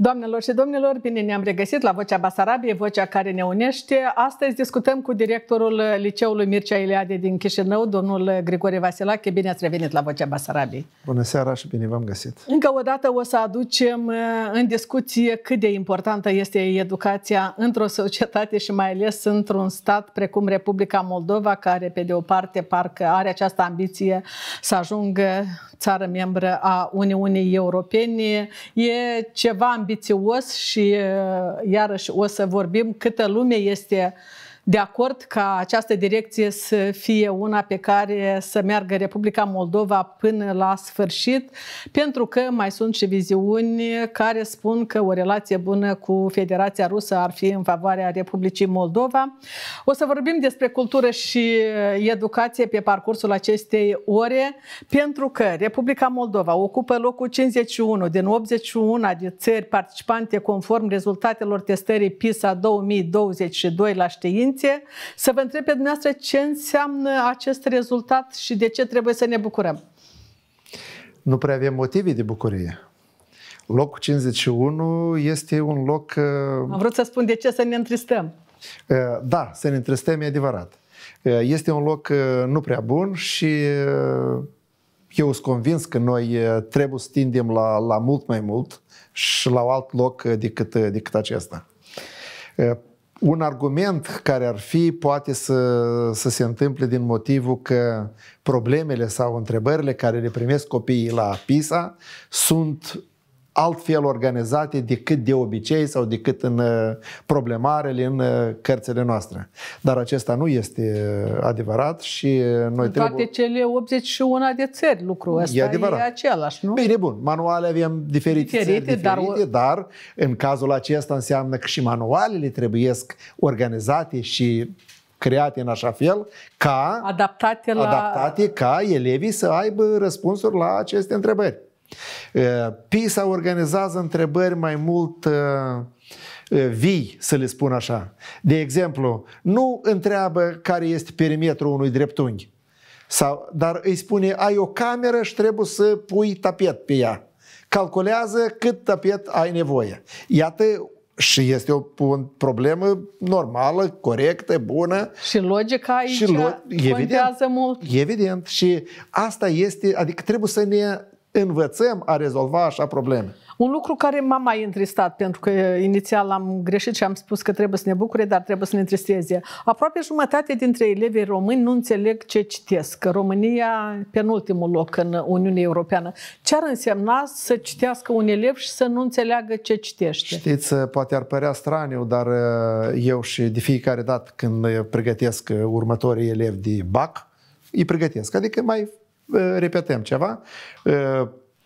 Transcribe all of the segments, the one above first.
Doamnelor și domnilor, bine ne-am regăsit la Vocea Basarabiei, vocea care ne unește. Astăzi discutăm cu directorul Liceului Mircea Iliade din Chișinău, domnul Grigore Vasilache. Bine ați revenit la Vocea Basarabiei. Bună seara și bine v-am găsit. Încă o dată o să aducem uh, în discuție cât de importantă este educația într-o societate și mai ales într-un stat precum Republica Moldova, care pe de o parte parcă are această ambiție să ajungă țară membră a Uniunii Europene. E ceva ambițios și uh, iarăși o să vorbim câtă lume este uh, de acord ca această direcție să fie una pe care să meargă Republica Moldova până la sfârșit, pentru că mai sunt și viziuni care spun că o relație bună cu Federația Rusă ar fi în favoarea Republicii Moldova. O să vorbim despre cultură și educație pe parcursul acestei ore, pentru că Republica Moldova ocupă locul 51 din 81 de țări participante conform rezultatelor testării PISA 2022 la știință atenție, să vă întreb pe dumneavoastră ce înseamnă acest rezultat și de ce trebuie să ne bucurăm. Nu prea avem motive de bucurie. Locul 51 este un loc... Uh, Am vrut să spun de ce să ne întristăm. Uh, da, să ne întristăm e adevărat. Uh, este un loc nu prea bun și eu sunt convins că noi trebuie să tindem la, la mult mai mult și la alt loc decât, decât acesta un argument care ar fi poate să, să se întâmple din motivul că problemele sau întrebările care le primesc copiii la PISA sunt altfel organizate decât de obicei sau decât în uh, problemarele, în uh, cărțile noastre. Dar acesta nu este uh, adevărat și noi în trebuie... toate cele 81 de țări lucrul ăsta e, adevărat. e același, nu? Bine, bun, manuale avem diferite, diferite, țări, diferite dar... dar în cazul acesta înseamnă că și manualele trebuiesc organizate și create în așa fel ca adaptate, la... adaptate ca elevii să aibă răspunsuri la aceste întrebări. Ă, PISA organizează întrebări mai mult ă, ă, vii, să le spun așa. De exemplu, nu întreabă care este perimetrul unui dreptunghi, sau, dar îi spune, ai o cameră și trebuie să pui tapet pe ea. Calculează cât tapet ai nevoie. Iată și este o, problemă normală, corectă, bună. Și logica aici și lo- evident, mult. Evident. Și asta este, adică trebuie să ne învățăm a rezolva așa probleme. Un lucru care m-a mai întristat, pentru că eh, inițial am greșit și am spus că trebuie să ne bucure, dar trebuie să ne întristeze. Aproape jumătate dintre elevii români nu înțeleg ce citesc. România pe ultimul loc în Uniunea Europeană. Ce ar însemna să citească un elev și să nu înțeleagă ce citește? Știți, eh, poate ar părea straniu, dar eh, eu și de fiecare dată când pregătesc următorii elevi de BAC, îi pregătesc. Adică mai repetăm ceva,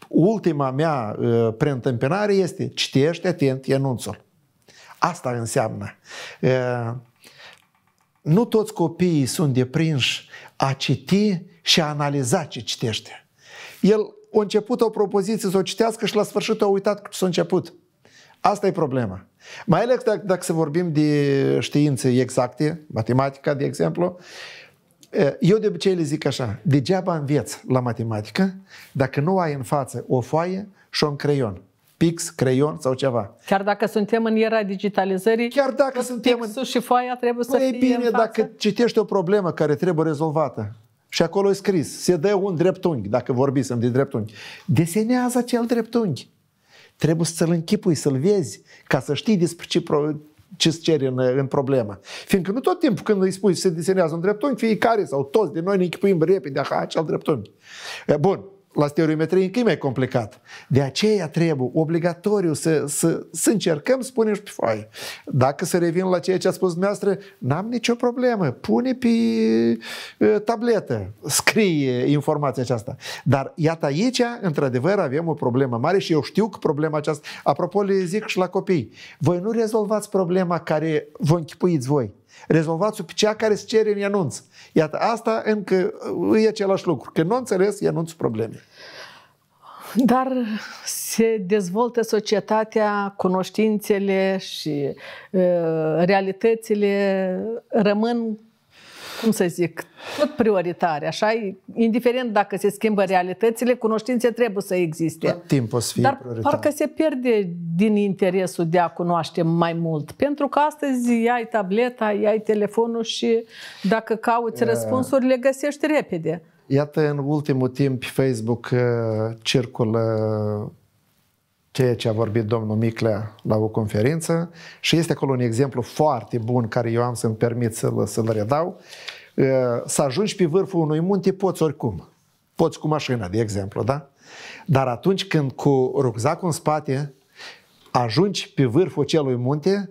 ultima mea preîntâmpinare este citește atent enunțul. Asta înseamnă. Nu toți copiii sunt deprinși a citi și a analiza ce citește. El a început o propoziție să o citească și la sfârșit a uitat ce s-a început. Asta e problema. Mai ales dacă, dacă să vorbim de științe exacte, matematica, de exemplu, uh, eu de obicei le zic așa, degeaba înveți la matematică dacă nu ai în față o foaie și un creion. Pix, creion sau ceva. Chiar dacă suntem în era digitalizării, Chiar dacă păi suntem în... și foaia trebuie să păi fie bine în față. dacă citești o problemă care trebuie rezolvată și acolo e scris, se dă un dreptunghi, dacă vorbisem de dreptunghi. Desenează acel dreptunghi. Trebuie să-l închipui, să-l vezi, ca să știi despre ce ce se cere în, în problemă. Fiindcă nu tot timpul când îi spui să se disenează un dreptunghi, fiecare sau toți din noi ne echipuim repede, aha, acel dreptunghi. Bun la stereometrie încă e mai complicat. De aceea trebuie obligatoriu să, să, să încercăm, spunem și pe păi, foaie. Dacă să revin la ceea ce a spus dumneavoastră, n-am nicio problemă. Pune pe uh, tabletă, scrie informația aceasta. Dar iată aici, într-adevăr, avem o problemă mare și eu știu că problema aceasta, apropo, le zic și la copii, voi nu rezolvați problema care vă închipuiți voi. Rezolvați-o pe cea care se cere în anunț. Iată, asta încă uh, e același lucru. Când nu înțeles, e anunțul probleme. Dar se dezvoltă societatea, cunoștințele și e, uh, realitățile rămân cum să zic, tot prioritare, așa? Indiferent dacă se schimbă realitățile, cunoștințe trebuie să existe. Tot timpul să fie Dar prioritar. parcă se pierde din interesul de a cunoaște mai mult. Pentru că astăzi ai tableta, ai telefonul și dacă cauți răspunsuri, le găsești repede. Iată, în ultimul timp, pe Facebook uh, circulă ceea ce a vorbit domnul Miclea la o conferință și este acolo un exemplu foarte bun care eu am să-mi permit să-l, să redau. Uh, să ajungi pe vârful unui munte poți oricum. Poți cu mașina, de exemplu, da? Dar atunci când cu rucsacul în spate ajungi pe vârful celui munte,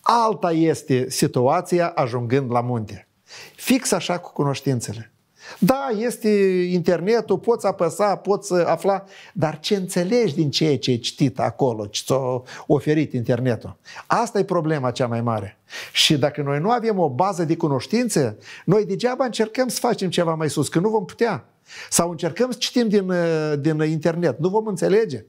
alta este situația ajungând la munte. Fix așa cu cunoștințele. Da, este internetul, poți apăsa, poți uh, afla, dar ce înțelegi din ceea ce ai citit acolo, ce ți-a oferit internetul? Asta e problema cea mai mare. Și dacă noi nu avem o bază de cunoștințe, noi degeaba încercăm să facem ceva mai sus, că nu vom putea. Sau încercăm să citim din, uh, din internet, nu vom înțelege.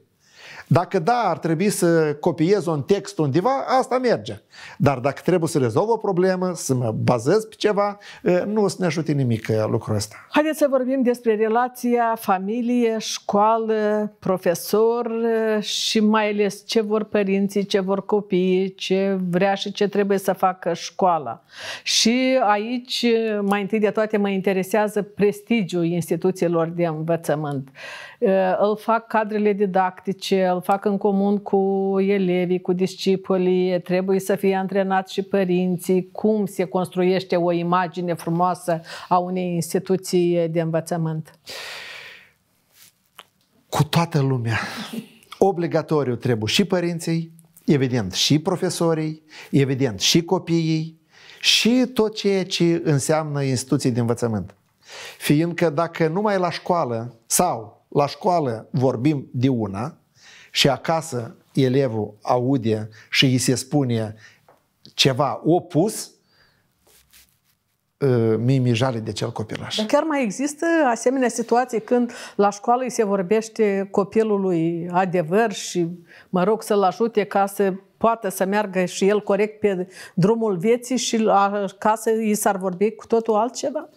Dacă da, ar trebui să copiez un text undeva, asta merge. Dar dacă trebuie să rezolv o problemă, să mă bazez pe ceva, nu o să ne ajute nimic lucrul ăsta. Haideți să vorbim despre relația familie, școală, profesor și mai ales ce vor părinții, ce vor copiii, ce vrea și ce trebuie să facă școala. Și aici, mai întâi de toate, mă interesează prestigiul instituțiilor de învățământ. Îl fac cadrele didactice, îl fac în comun cu elevii, cu discipolii, trebuie să fie antrenați și părinții, cum se construiește o imagine frumoasă a unei instituții de învățământ. Cu toată lumea. Obligatoriu trebuie și părinții, evident și profesorii, evident și copiii, și tot ceea ce înseamnă instituții de învățământ. Fiindcă dacă numai la școală sau la școală vorbim de una, și acasă elevul aude și îi se spune ceva opus, ă, mie mi jale de cel copilaș. Dar chiar mai există asemenea situații când la școală îi se vorbește copilului adevăr și mă rog să-l ajute ca să poată să meargă și el corect pe drumul vieții și acasă i s-ar vorbi cu totul altceva?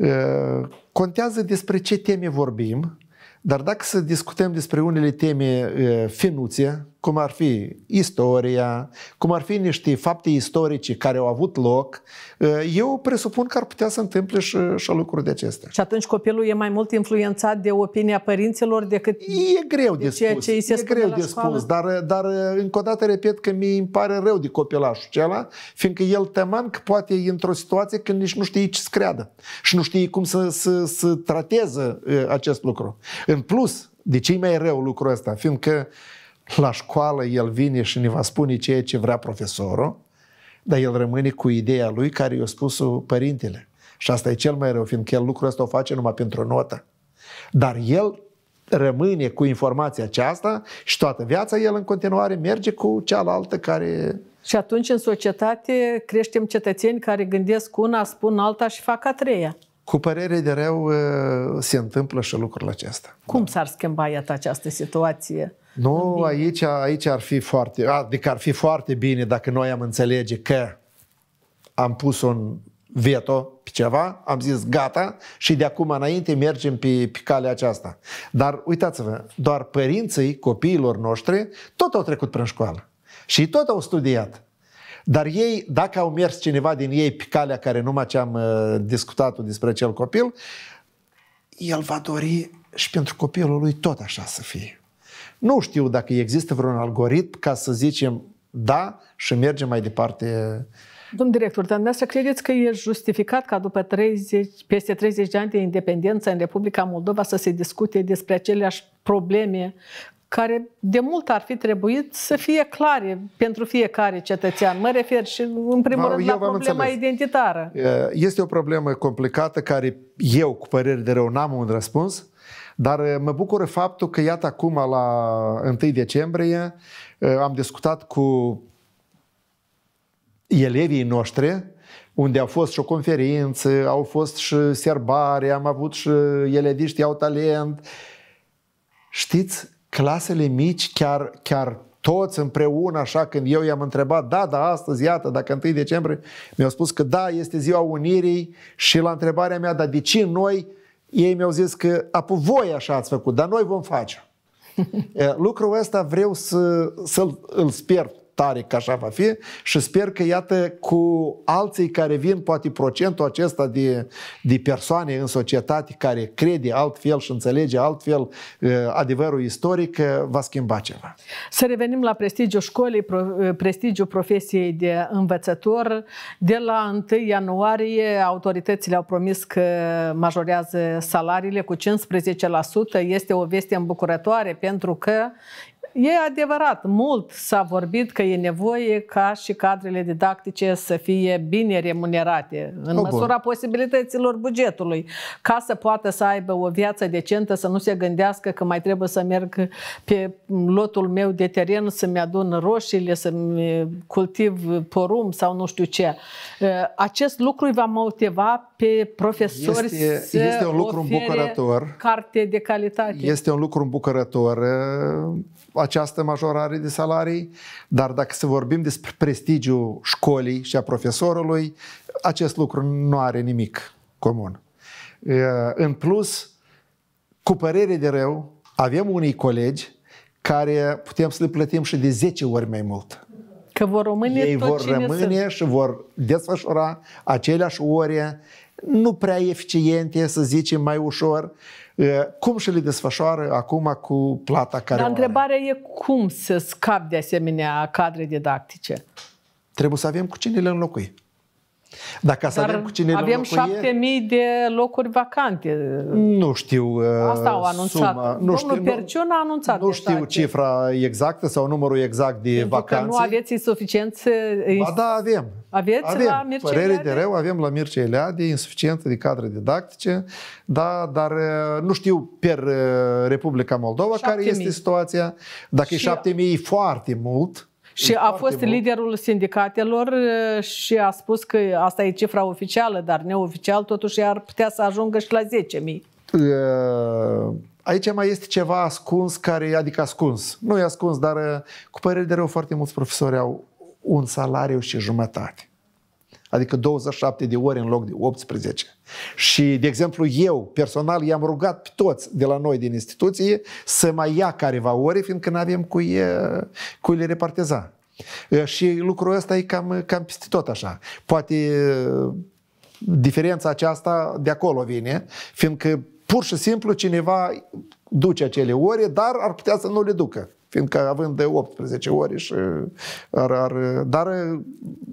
Ă, contează despre ce teme vorbim, dar dacă să discutăm despre unele teme finuțe, cum ar fi istoria, cum ar fi niște fapte istorice care au avut loc, ă, eu presupun că ar putea să întâmple și, și lucruri de acestea. Și atunci copilul e mai mult influențat de opinia părinților decât e greu de, de ceea spus. ce îi se E greu de școală. spus, dar, dar încă o dată repet că mi îmi pare rău de copilașul acela, fiindcă el teman că poate e într-o situație când nici nu știe ce să creadă și nu știe cum să, să, să trateze ă, acest lucru. În plus, de ce e mai rău lucrul ăsta? Fiindcă uh, la școală el vine și ne va spune ceea ce vrea profesorul, dar el rămâne cu ideea lui care i-a spus părintele. Și asta e cel mai rău, fiindcă el lucrul ăsta o face numai pentru o notă. Dar el rămâne cu informația aceasta și toată viața el în continuare merge cu cealaltă care... Și atunci în societate creștem cetățeni care gândesc una, spun alta și fac a treia. Cu părere de rău ă, se întâmplă și lucrul acesta. Cum da. s-ar schimba iată această situație? Nu, aici, aici ar fi foarte, adică ar fi foarte bine dacă noi am înțelege că am pus un veto pe ceva, am zis gata și de acum înainte mergem pe, pe calea aceasta. Dar uitați-vă, doar părinții copiilor noștri tot au trecut prin școală și tot au studiat. Dar ei, dacă au mers cineva din ei pe calea care numai ce am uh, discutat despre acel copil, el va dori și pentru copilul lui tot așa să fie. Nu știu dacă există vreun algoritm ca să zicem da și mergem mai departe. Domn director, dar dumneavoastră credeți că e justificat ca după 30, peste 30 de ani de independență în Republica Moldova să se discute despre aceleași probleme care de mult ar fi trebuit să fie clare pentru fiecare cetățean. Mă refer și, în primul da, rând, la problema înțeles. identitară. Este o problemă complicată care eu, cu păreri de rău, n-am un răspuns. Dar eh, mă bucură faptul că, iată, acum, la 1 decembrie, eh, am discutat cu elevii noștri, unde a fost și o conferință, au fost și serbare, am avut și eleviști au talent. Știți, clasele mici, chiar, chiar toți împreună, așa, când eu i-am întrebat, da, da, astăzi, iată, dacă 1 decembrie, mi-au spus că da, este ziua Unirii și la întrebarea mea, dar de ce noi ei mi-au zis că apu voi așa ați făcut, dar noi vom face. Lucrul ăsta vreau să, să îl sper tare că așa va fi și sper că, iată, cu alții care vin, poate procentul acesta de, de persoane în societate care crede altfel și înțelege altfel uh, adevărul istoric, uh, va schimba ceva. Să revenim la prestigiul școlii, uh, prestigiul profesiei de învățător. De la 1 ianuarie, autoritățile au promis că majorează salariile cu 15%. Este o veste îmbucurătoare pentru că E adevărat, mult s-a vorbit că e nevoie ca și cadrele didactice să fie bine remunerate, în o, oh, măsura bun. posibilităților bugetului, ca să poată să aibă o viață decentă, să nu se gândească că mai trebuie să merg pe lotul meu de teren, să-mi adun roșiile, să-mi cultiv porum sau nu știu ce. Acest lucru îi va motiva pe profesori este, să este un lucru ofere îmbucurător. carte de calitate. Este un lucru îmbucurător această majorare de salarii, dar dacă să vorbim despre prestigiul școlii și a profesorului, acest lucru nu are nimic comun. În plus, cu părere de rău, avem unii colegi care putem să le plătim și de 10 ori mai mult. Că vor rămâne Ei tot vor rămâne sunt. și vor desfășura aceleași ore nu prea eficiente, să zicem mai ușor, cum și le desfășoară acum cu plata care Dar întrebarea are? e cum să scap de asemenea cadre didactice? Trebuie să avem cu cine le înlocui. Dacă să avem cu cine Avem șapte mii de locuri vacante. Nu știu uh, Asta au anunțat. Suma. Nu Domnul știu, Perciun a anunțat. Nu știu exact. cifra exactă sau numărul exact de Pentru vacanțe. Că nu aveți insuficiență. Ba da, avem. Aveți avem. la Mircea Părere Eliade? de rău, avem la Mircea Eliade insuficiență de cadre didactice, da, dar uh, nu știu per uh, Republica Moldova care este situația. Dacă și... e 7.000 e foarte mult, și a fost mult. liderul sindicatelor și a spus că asta e cifra oficială, dar neoficial totuși ar putea să ajungă și la 10.000. Aici mai este ceva ascuns, care, adică ascuns, nu e ascuns, dar cu părere de rău foarte mulți profesori au un salariu și jumătate adică 27 de ore în loc de 18. Și, de exemplu, eu personal i-am rugat pe toți de la noi din instituție să mai ia careva ore, fiindcă nu avem cu ei, cu le reparteza. Și lucrul ăsta e cam, cam peste tot așa. Poate diferența aceasta de acolo vine, fiindcă pur și simplu cineva duce acele ore, dar ar putea să nu le ducă fiindcă având de 18 ore și uh, ar, ar, dar uh,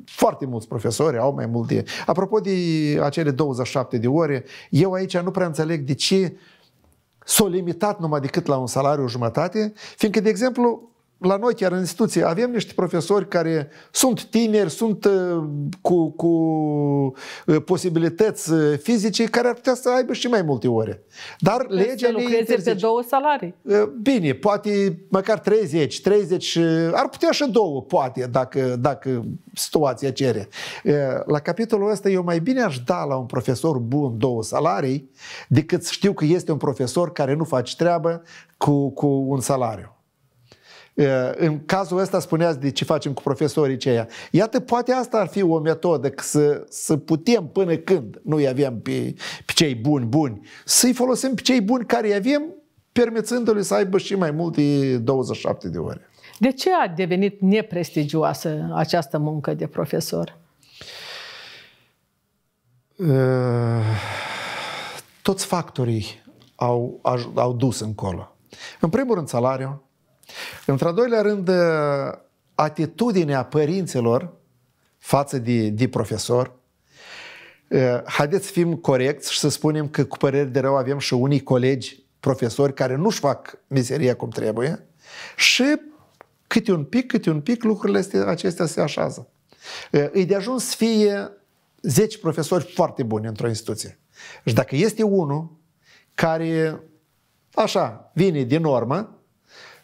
foarte mulți profesori au mai mult de... Apropo de acele 27 de ore, eu aici nu prea înțeleg de ce s-o limitat numai decât la un salariu jumătate, fiindcă, de exemplu, la noi chiar în instituție avem niște profesori care sunt tineri, sunt uh, cu, cu uh, posibilități uh, fizice care ar putea să aibă și mai multe ore. Dar Trebuie legea să lucreze interzice. pe două salarii. Bine, poate măcar 30, 30, ar putea și două, poate, dacă, dacă situația cere. La capitolul ăsta eu mai bine aș da la un profesor bun două salarii decât știu că este un profesor care nu face treabă cu, cu un salariu. În cazul ăsta spuneați de ce facem cu profesorii ceia. Iată, poate asta ar fi o metodă, că să, să putem până când nu îi avem pe, pe cei buni, buni, să-i folosim pe cei buni care îi avem, permițându-le să aibă și mai mult de 27 de ore. De ce a devenit neprestigioasă această muncă de profesor? Toți factorii au, au dus încolo. În primul rând, salariul, Într-al doilea rând, uh, atitudinea părinților față de, de profesor, uh, haideți să fim corecți și să spunem că cu păreri de rău avem și unii colegi profesori care nu-și fac meseria cum trebuie și câte un pic, câte un pic lucrurile acestea se așează. Îi uh, de ajuns să fie 10 profesori foarte buni într-o instituție. Și dacă este unul care așa vine din normă.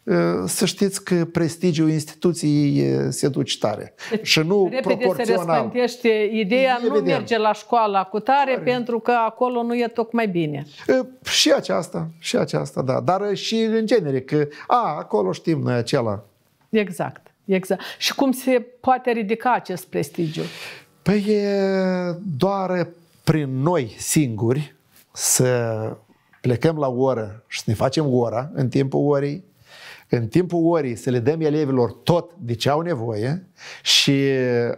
Ă, să știți că prestigiul instituției se duce tare. Deci, și nu repede proporțional. se ideea, e nu merge la școală cu tare, tare, pentru că acolo nu e tocmai bine. Ă, și aceasta, și aceasta, da. Dar ă, și în genere, că a, acolo știm noi acela. Exact, exact. Și cum se poate ridica acest prestigiu? Păi doar prin noi singuri să plecăm la oră și să ne facem ora în timpul orei, în timpul orii să le dăm elevilor tot de ce au nevoie și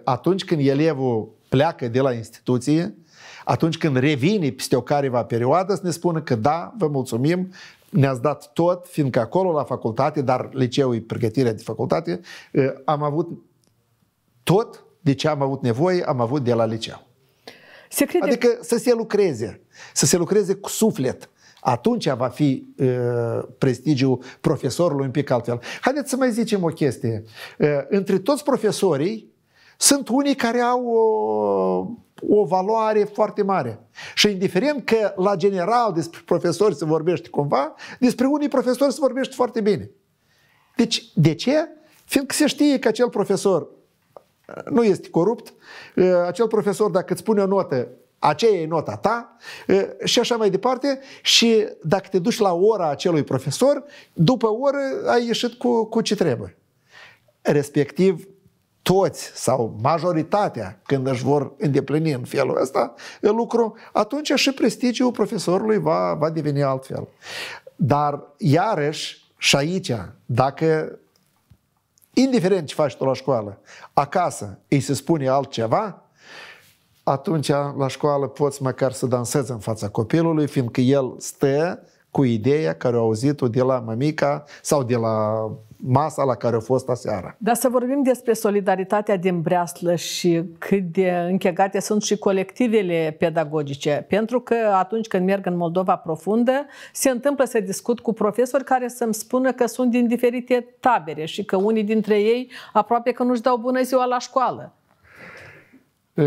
atunci când elevul pleacă de la instituție, atunci când revine peste o careva perioadă să ne spună că da, vă mulțumim, ne-ați dat tot, fiindcă acolo la facultate, dar liceul e pregătirea de facultate, am avut tot de ce am avut nevoie, am avut de la liceu. Se crede... Adică să se lucreze, să se lucreze cu suflet, atunci va fi uh, prestigiul profesorului un pic altfel. Haideți să mai zicem o chestie. Uh, între toți profesorii sunt unii care au o, uh, o valoare foarte mare. Și indiferent că la general despre profesori se vorbește cumva, despre unii profesori se vorbește foarte bine. Deci, de ce? Fiindcă se știe că acel profesor uh, nu este corupt, uh, acel profesor, dacă îți pune o notă aceea e nota ta și așa mai departe și dacă te duci la ora acelui profesor, după oră ai ieșit cu, cu ce trebuie. Respectiv, toți sau majoritatea, când își vor îndeplini în felul ăsta lucru, atunci și prestigiul profesorului va, va deveni altfel. Dar, iarăși, și aici, dacă indiferent ce faci tu la școală, acasă îi se spune altceva, atunci la școală poți măcar să dansezi în fața copilului, fiindcă el stă cu ideea care a auzit-o de la mămica sau de la masa la care a fost aseară. Dar să vorbim despre solidaritatea din breaslă și cât de închegate sunt și colectivele pedagogice. Pentru că atunci când merg în Moldova profundă, se întâmplă să discut cu profesori care să-mi spună că sunt din diferite tabere și că unii dintre ei aproape că nu-și dau bună ziua la școală. Uh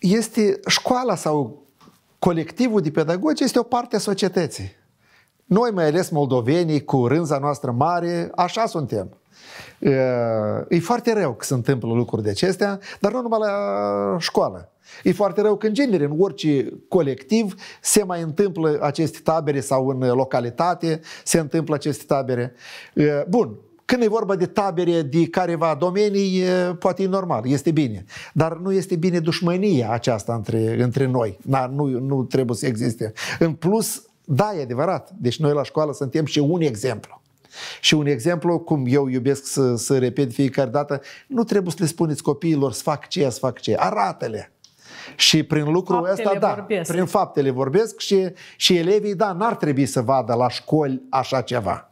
este școala sau colectivul de pedagogi este o parte a societății. Noi, mai ales moldovenii, cu rânza noastră mare, așa suntem. E foarte rău că se întâmplă lucruri de acestea, dar nu numai la școală. E foarte rău că, în genere, în orice colectiv se mai întâmplă aceste tabere sau în localitate se întâmplă aceste tabere. Bun, când e vorba de tabere, de careva domenii, poate e normal, este bine. Dar nu este bine dușmănia aceasta între, între noi. Da, nu, nu trebuie să existe. În plus, da, e adevărat. Deci noi la școală suntem și un exemplu. Și un exemplu, cum eu iubesc să, să repet fiecare dată, nu trebuie să le spuneți copiilor să fac ce, să fac ce. Arată-le! Și prin lucrul faptele ăsta, da, vorbesc. prin faptele vorbesc și, și elevii, da, n-ar trebui să vadă la școli așa ceva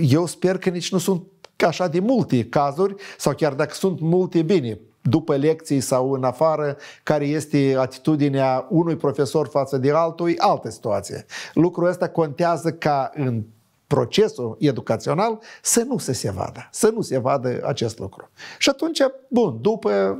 eu sper că nici nu sunt așa de multe cazuri, sau chiar dacă sunt multe, bine, după lecții sau în afară, care este atitudinea unui profesor față de altul, altă situație. Lucrul ăsta contează ca în procesul educațional să nu se se vadă, să nu se vadă acest lucru. Și atunci, bun, după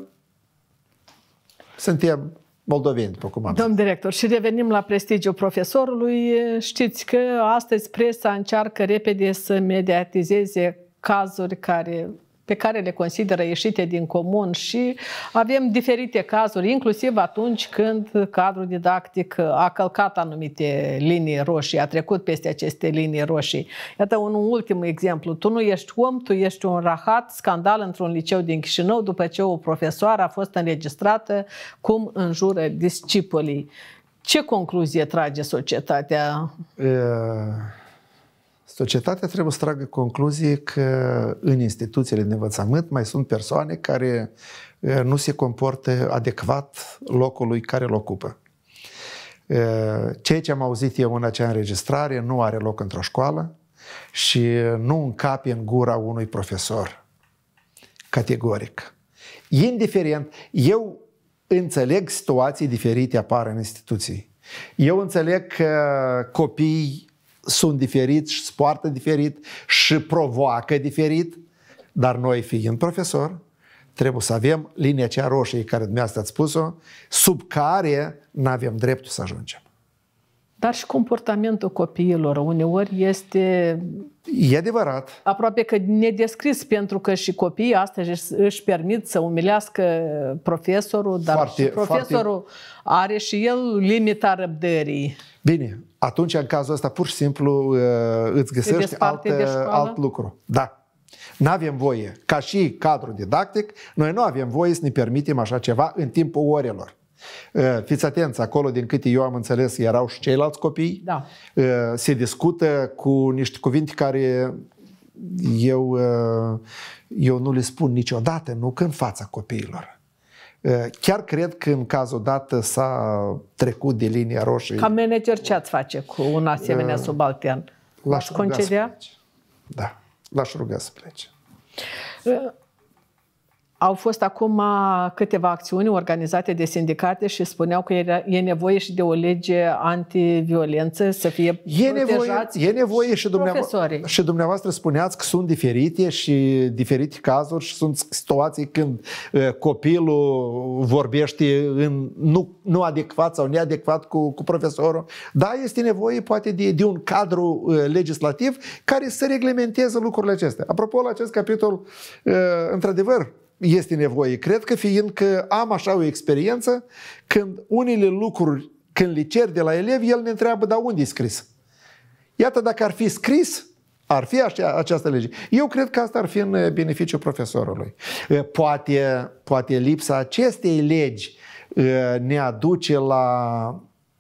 suntem moldoveni după cum am Domn director, și revenim la prestigiul profesorului. Știți că astăzi presa încearcă repede să mediatizeze cazuri care pe care le consideră ieșite din comun și avem diferite cazuri, inclusiv atunci când cadrul didactic a călcat anumite linii roșii, a trecut peste aceste linii roșii. Iată un ultim exemplu. Tu nu ești om, tu ești un rahat, scandal într-un liceu din Chișinău după ce o profesoară a fost înregistrată cum înjură discipolii. Ce concluzie trage societatea? E... Societatea trebuie să tragă concluzie că în instituțiile de învățământ mai sunt persoane care eh, nu se comportă adecvat locului care îl ocupă. Eh, ceea ce am auzit eu în acea înregistrare nu are loc într-o școală și nu încape în gura unui profesor. Categoric. Indiferent, eu înțeleg situații diferite apar în instituții. Eu înțeleg că copiii sunt diferit, și poartă diferit și provoacă diferit, dar noi fiind profesor, trebuie să avem linia cea roșie care dumneavoastră ați spus-o, sub care nu avem dreptul să ajungem. Dar și comportamentul copiilor uneori este... E adevărat. Aproape că nedescris, pentru că și copiii astăzi își permit să umilească profesorul, dar foarte, și profesorul foarte... are și el limita răbdării. Bine, atunci în cazul ăsta pur și simplu uh, îți găsești alt, alt lucru. Da. Nu avem voie, ca și cadru didactic, noi nu avem voie să ne permitem așa ceva în timpul orelor. Eh, fiți atenți, acolo, din câte eu am înțeles, erau și ceilalți copii. Da. Eh, se discută cu niște cuvinte care eu, eh, eu nu le spun niciodată, nu că în fața copiilor. Chiar cred că în caz dată s-a trecut de linia roșie. Ca manager ce ați face cu un asemenea subaltern? L-aș ruga concedea? să plece. Da, l-aș ruga să plece. Au fost acum câteva acțiuni organizate de sindicate și spuneau că era, e nevoie și de o lege antiviolență să fie e nevoie, e nevoie și, profesorii. Dumneavo- și dumneavoastră spuneați că sunt diferite și diferite cazuri și sunt situații când copilul vorbește în nu, nu adecvat sau neadecvat cu, cu profesorul. Da, este nevoie poate de, de un cadru legislativ care să reglementeze lucrurile acestea. Apropo, la acest capitol, într-adevăr, este nevoie. Cred că fiindcă am așa o experiență, când unele lucruri, când le cer de la elevi, el ne întreabă, dar unde e scris? Iată, dacă ar fi scris, ar fi așa, această lege. Eu cred că asta ar fi în eh, beneficiu profesorului. Eh, poate, poate lipsa acestei legi eh, ne aduce la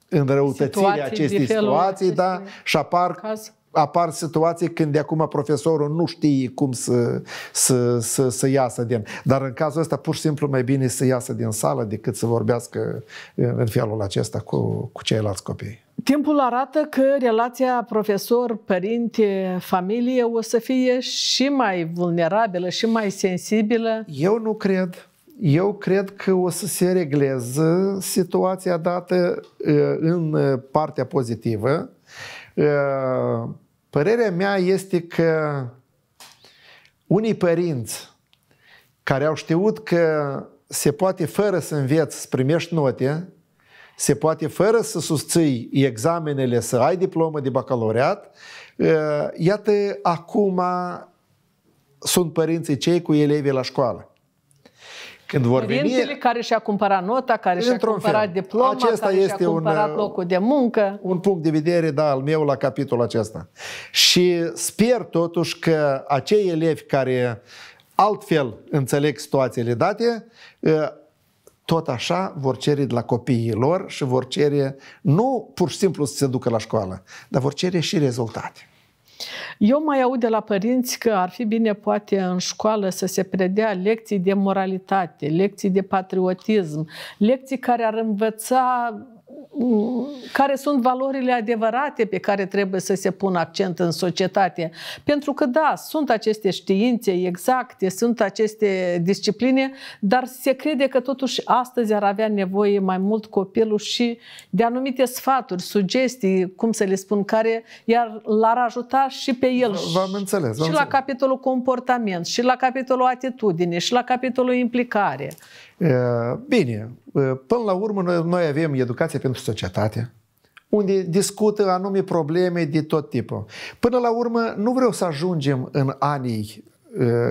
înrăutățirea situații acestei situații, da, și apar caz apar situații când de acum profesorul nu știe cum să, să, să, să iasă din. Dar în cazul ăsta pur și simplu mai bine să iasă din sală decât să vorbească în felul acesta cu, cu ceilalți copii. Timpul arată că relația profesor-părinte-familie o să fie și mai vulnerabilă și mai sensibilă. Eu nu cred. Eu cred că o să se regleze situația dată uh, în uh, partea pozitivă. Uh, Părerea mea este că unii părinți care au știut că se poate fără să înveți să primești note, se poate fără să susții examenele, să ai diplomă de bacalaureat, uh, iată, acum sunt părinții cei cu elevii la școală. Când vor veni, care și-a cumpărat nota, care și-a cumpărat fel. diploma, acesta care și-a cumpărat un, uh, locul de muncă. Un punct de vedere, da, al meu la capitolul acesta. Și sper totuși că acei elevi care altfel înțeleg situațiile date, uh, tot așa vor cere de la copiii lor și vor cere nu pur și simplu să se ducă la școală, dar vor cere și rezultate. Eu mai aud de la părinți că ar fi bine poate în școală să se predea lecții de moralitate, lecții de patriotism, lecții care ar învăța care sunt valorile adevărate pe care trebuie să se pună accent în societate. Pentru că, da, sunt aceste științe exacte, sunt aceste discipline, dar se crede că totuși astăzi ar avea nevoie mai mult copilul și de anumite sfaturi, sugestii, cum să le spun, care iar l-ar ajuta și pe el. V-am înțeles. și înțeles. la capitolul comportament, și la capitolul atitudine, și la capitolul implicare. Bine, până la urmă noi avem educație pentru societate, unde discută anume probleme de tot tipul. Până la urmă, nu vreau să ajungem în anii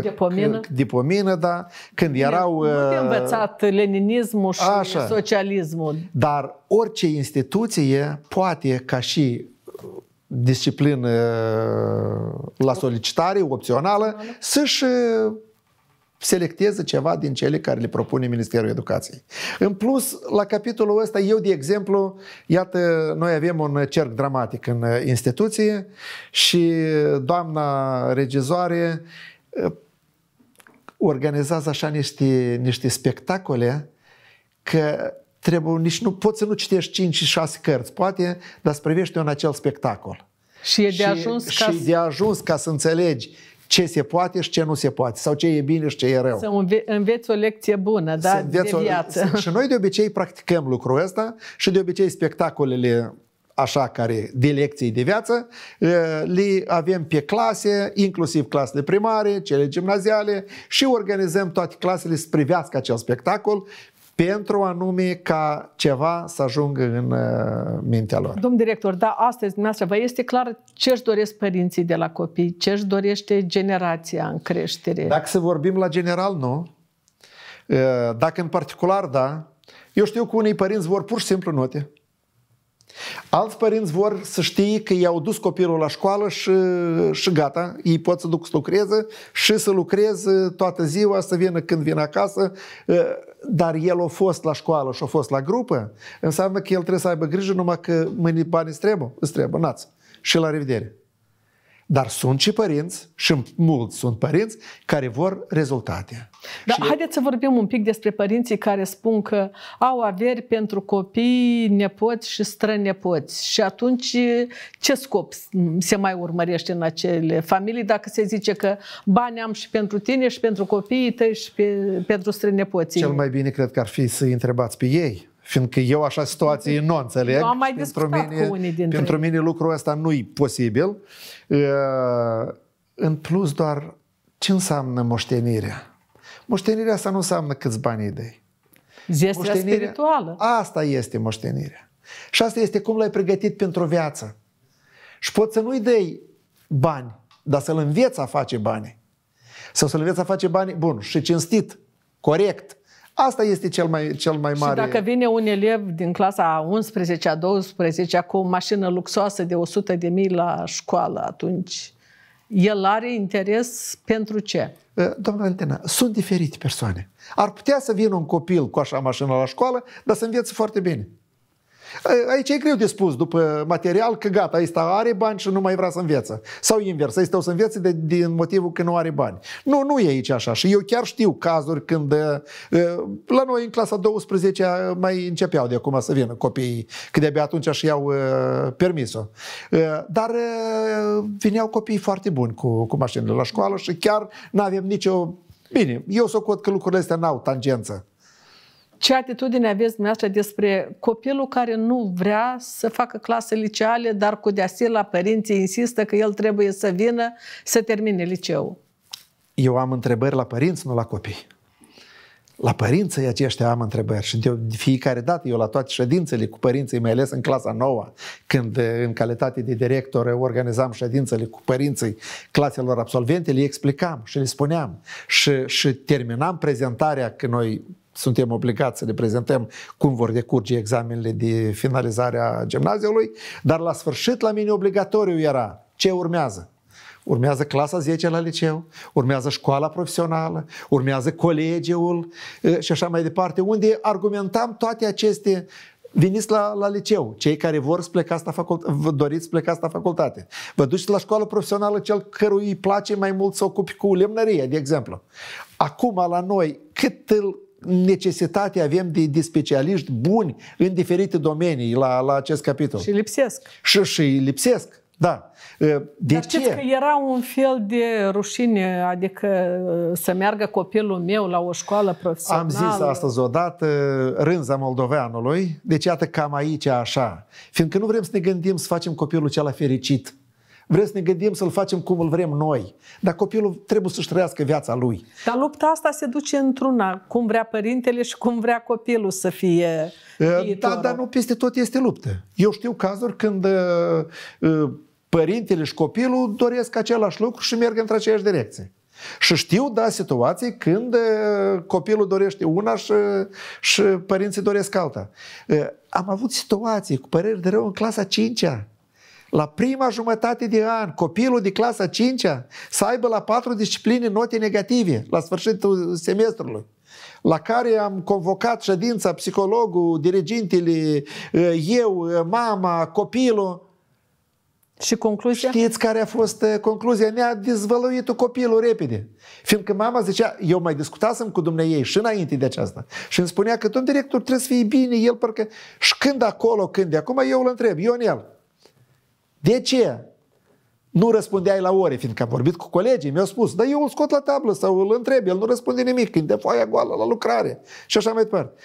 de pomină, de pomină da, când erau... Nu învățat leninismul și așa. socialismul. Dar orice instituție poate, ca și disciplină la solicitare opțională, să-și selecteze ceva din cele care le propune Ministerul Educației. În plus, la capitolul ăsta, eu, de exemplu, iată, noi avem un cerc dramatic în instituție și doamna regizoare eh, organizează așa niște, niște spectacole că trebuie nici nu, poți să nu citești 5-6 cărți, poate, dar să privești un acel spectacol. Și e de ajuns și, ca... Și de ajuns ca să înțelegi ce se poate și ce nu se poate, sau ce e bine și ce e rău. Să înve- înveți o lecție bună, da? De viață. O... Și noi de obicei practicăm lucrul ăsta și de obicei spectacolele așa care de lecții de viață, le avem pe clase, inclusiv clasele primare, cele gimnaziale și organizăm toate clasele să privească acel spectacol pentru anume ca ceva să ajungă în uh, mintea lor. Domn director, da, astăzi dumneavoastră vă este clar ce își doresc părinții de la copii, ce își dorește generația în creștere. Dacă să vorbim la general, nu. Uh, dacă în particular, da. Eu știu că unii părinți vor pur și simplu note. Alți părinți vor să știe că i-au dus copilul la școală și, și gata, ei pot să duc să lucreze și să lucreze toată ziua, să vină când vin acasă. Uh, dar el a fost la școală și a fost la grupă, înseamnă că el trebuie să aibă grijă numai că mâine banii îți trebuie, îți trebuie, nați. Și la revedere! Dar sunt și părinți, și mulți sunt părinți, care vor rezultate. Dar și... haideți să vorbim un pic despre părinții care spun că au averi pentru copii, nepoți și strănepoți. Și atunci ce scop se mai urmărește în acele familii dacă se zice că bani am și pentru tine și pentru copiii tăi și pe, pentru strănepoții? Cel mai bine cred că ar fi să-i întrebați pe ei Fiindcă eu așa situație nu înțeleg. Nu am mai pentru mine, cu unii dintre Pentru mine lucrul ăsta nu-i posibil. În plus doar ce înseamnă moștenirea? Moștenirea asta nu înseamnă câți bani îi dai. spirituală. Asta este moștenirea. Și asta este cum l-ai pregătit pentru viață. Și poți să nu-i dai bani, dar să-l înveți a face bani. Sau să-l înveți a face bani, bun, și cinstit, corect, Asta este cel mai, cel mai mare. Și dacă vine un elev din clasa 11 a 12 cu o mașină luxoasă de 100 de mii la școală, atunci el are interes pentru ce? Eh, Domnul Antena, sunt diferite persoane. Ar putea să vină un copil cu așa mașină la școală, dar să învețe foarte bine. Aici e greu de spus după material că gata, ăsta are bani și nu mai vrea să învețe. Sau invers, ăsta o să învețe de, din motivul că nu are bani. Nu, nu e aici așa. Și eu chiar știu cazuri când uh, uh, la noi în clasa 12 uh, mai începeau de acum să vină copiii, că de-abia atunci și iau permisul. Dar vineau copii foarte buni cu, cu mașinile la școală și chiar n avem nicio Bine, eu socot că lucrurile astea n-au tangență. Ce atitudine aveți dumneavoastră despre copilul care nu vrea să facă clase liceale, dar cu deasila părinții insistă că el trebuie să vină să termine liceul? Eu am întrebări la părinți, nu la copii. La părinții aceștia am întrebări și de fiecare dată eu la toate ședințele cu părinții, mai ales în clasa nouă, când eh, în calitate de director organizam ședințele cu părinții claselor absolvente, le explicam și le spuneam și, și terminam prezentarea că noi suntem obligați să le prezentăm cum vor decurge examenele de finalizare a gimnaziului, dar la sfârșit la mine obligatoriu era ce urmează. Urmează clasa 10 la liceu, urmează școala profesională, urmează colegiul și așa mai departe, unde argumentam toate aceste Veniți la, la liceu, cei care vor să plecați la facultate, vă doriți să plecați la facultate. Vă duceți la școală profesională, cel căruia îi place mai mult să ocupi cu lemnărie, de exemplu. Acum, la noi, cât îl necesitate avem de, de specialiști buni în diferite domenii la, la acest capitol. Și lipsesc. Și, și lipsesc. Da. Ă, de Dar ce? că era un fel de rușine, adică ă, să meargă copilul meu la o școală profesională? Am zis astăzi odată ă, rânza moldoveanului, deci iată cam aici așa. Fiindcă nu vrem să ne gândim să facem copilul cel fericit, vrem să ne gândim să-l facem cum îl vrem noi. Dar copilul trebuie să-și trăiască viața lui. Dar lupta asta se duce într-una, cum vrea părintele și cum vrea copilul să fie da, viitorul. Da, dar nu peste tot este luptă. Eu știu cazuri când părintele și copilul doresc același lucru și merg într aceeași direcție. Și știu, da, situații când copilul dorește una și, și părinții doresc alta. Am avut situații cu păreri de rău în clasa 5-a la prima jumătate de an, copilul de clasa 5 -a, să aibă la patru discipline note negative la sfârșitul semestrului la care am convocat ședința psihologul, dirigintele, eh, eu, eh, mama, copilul. Și concluzia? Știți care a fost eh, concluzia? Ne-a dezvăluit copilul repede. Fiindcă mama zicea, eu mai discutasem cu dumneiei și înainte de aceasta. Și îmi spunea că un director, trebuie să fie bine, el parcă... Și când acolo, când de acum, eu îl întreb, eu el. De ce? Nu răspundeai la ore, fiindcă am vorbit cu colegii, mi-au spus, dar eu îl scot la tablă sau îl întreb, el nu răspunde nimic, când de foaia goală la lucrare și așa mai departe.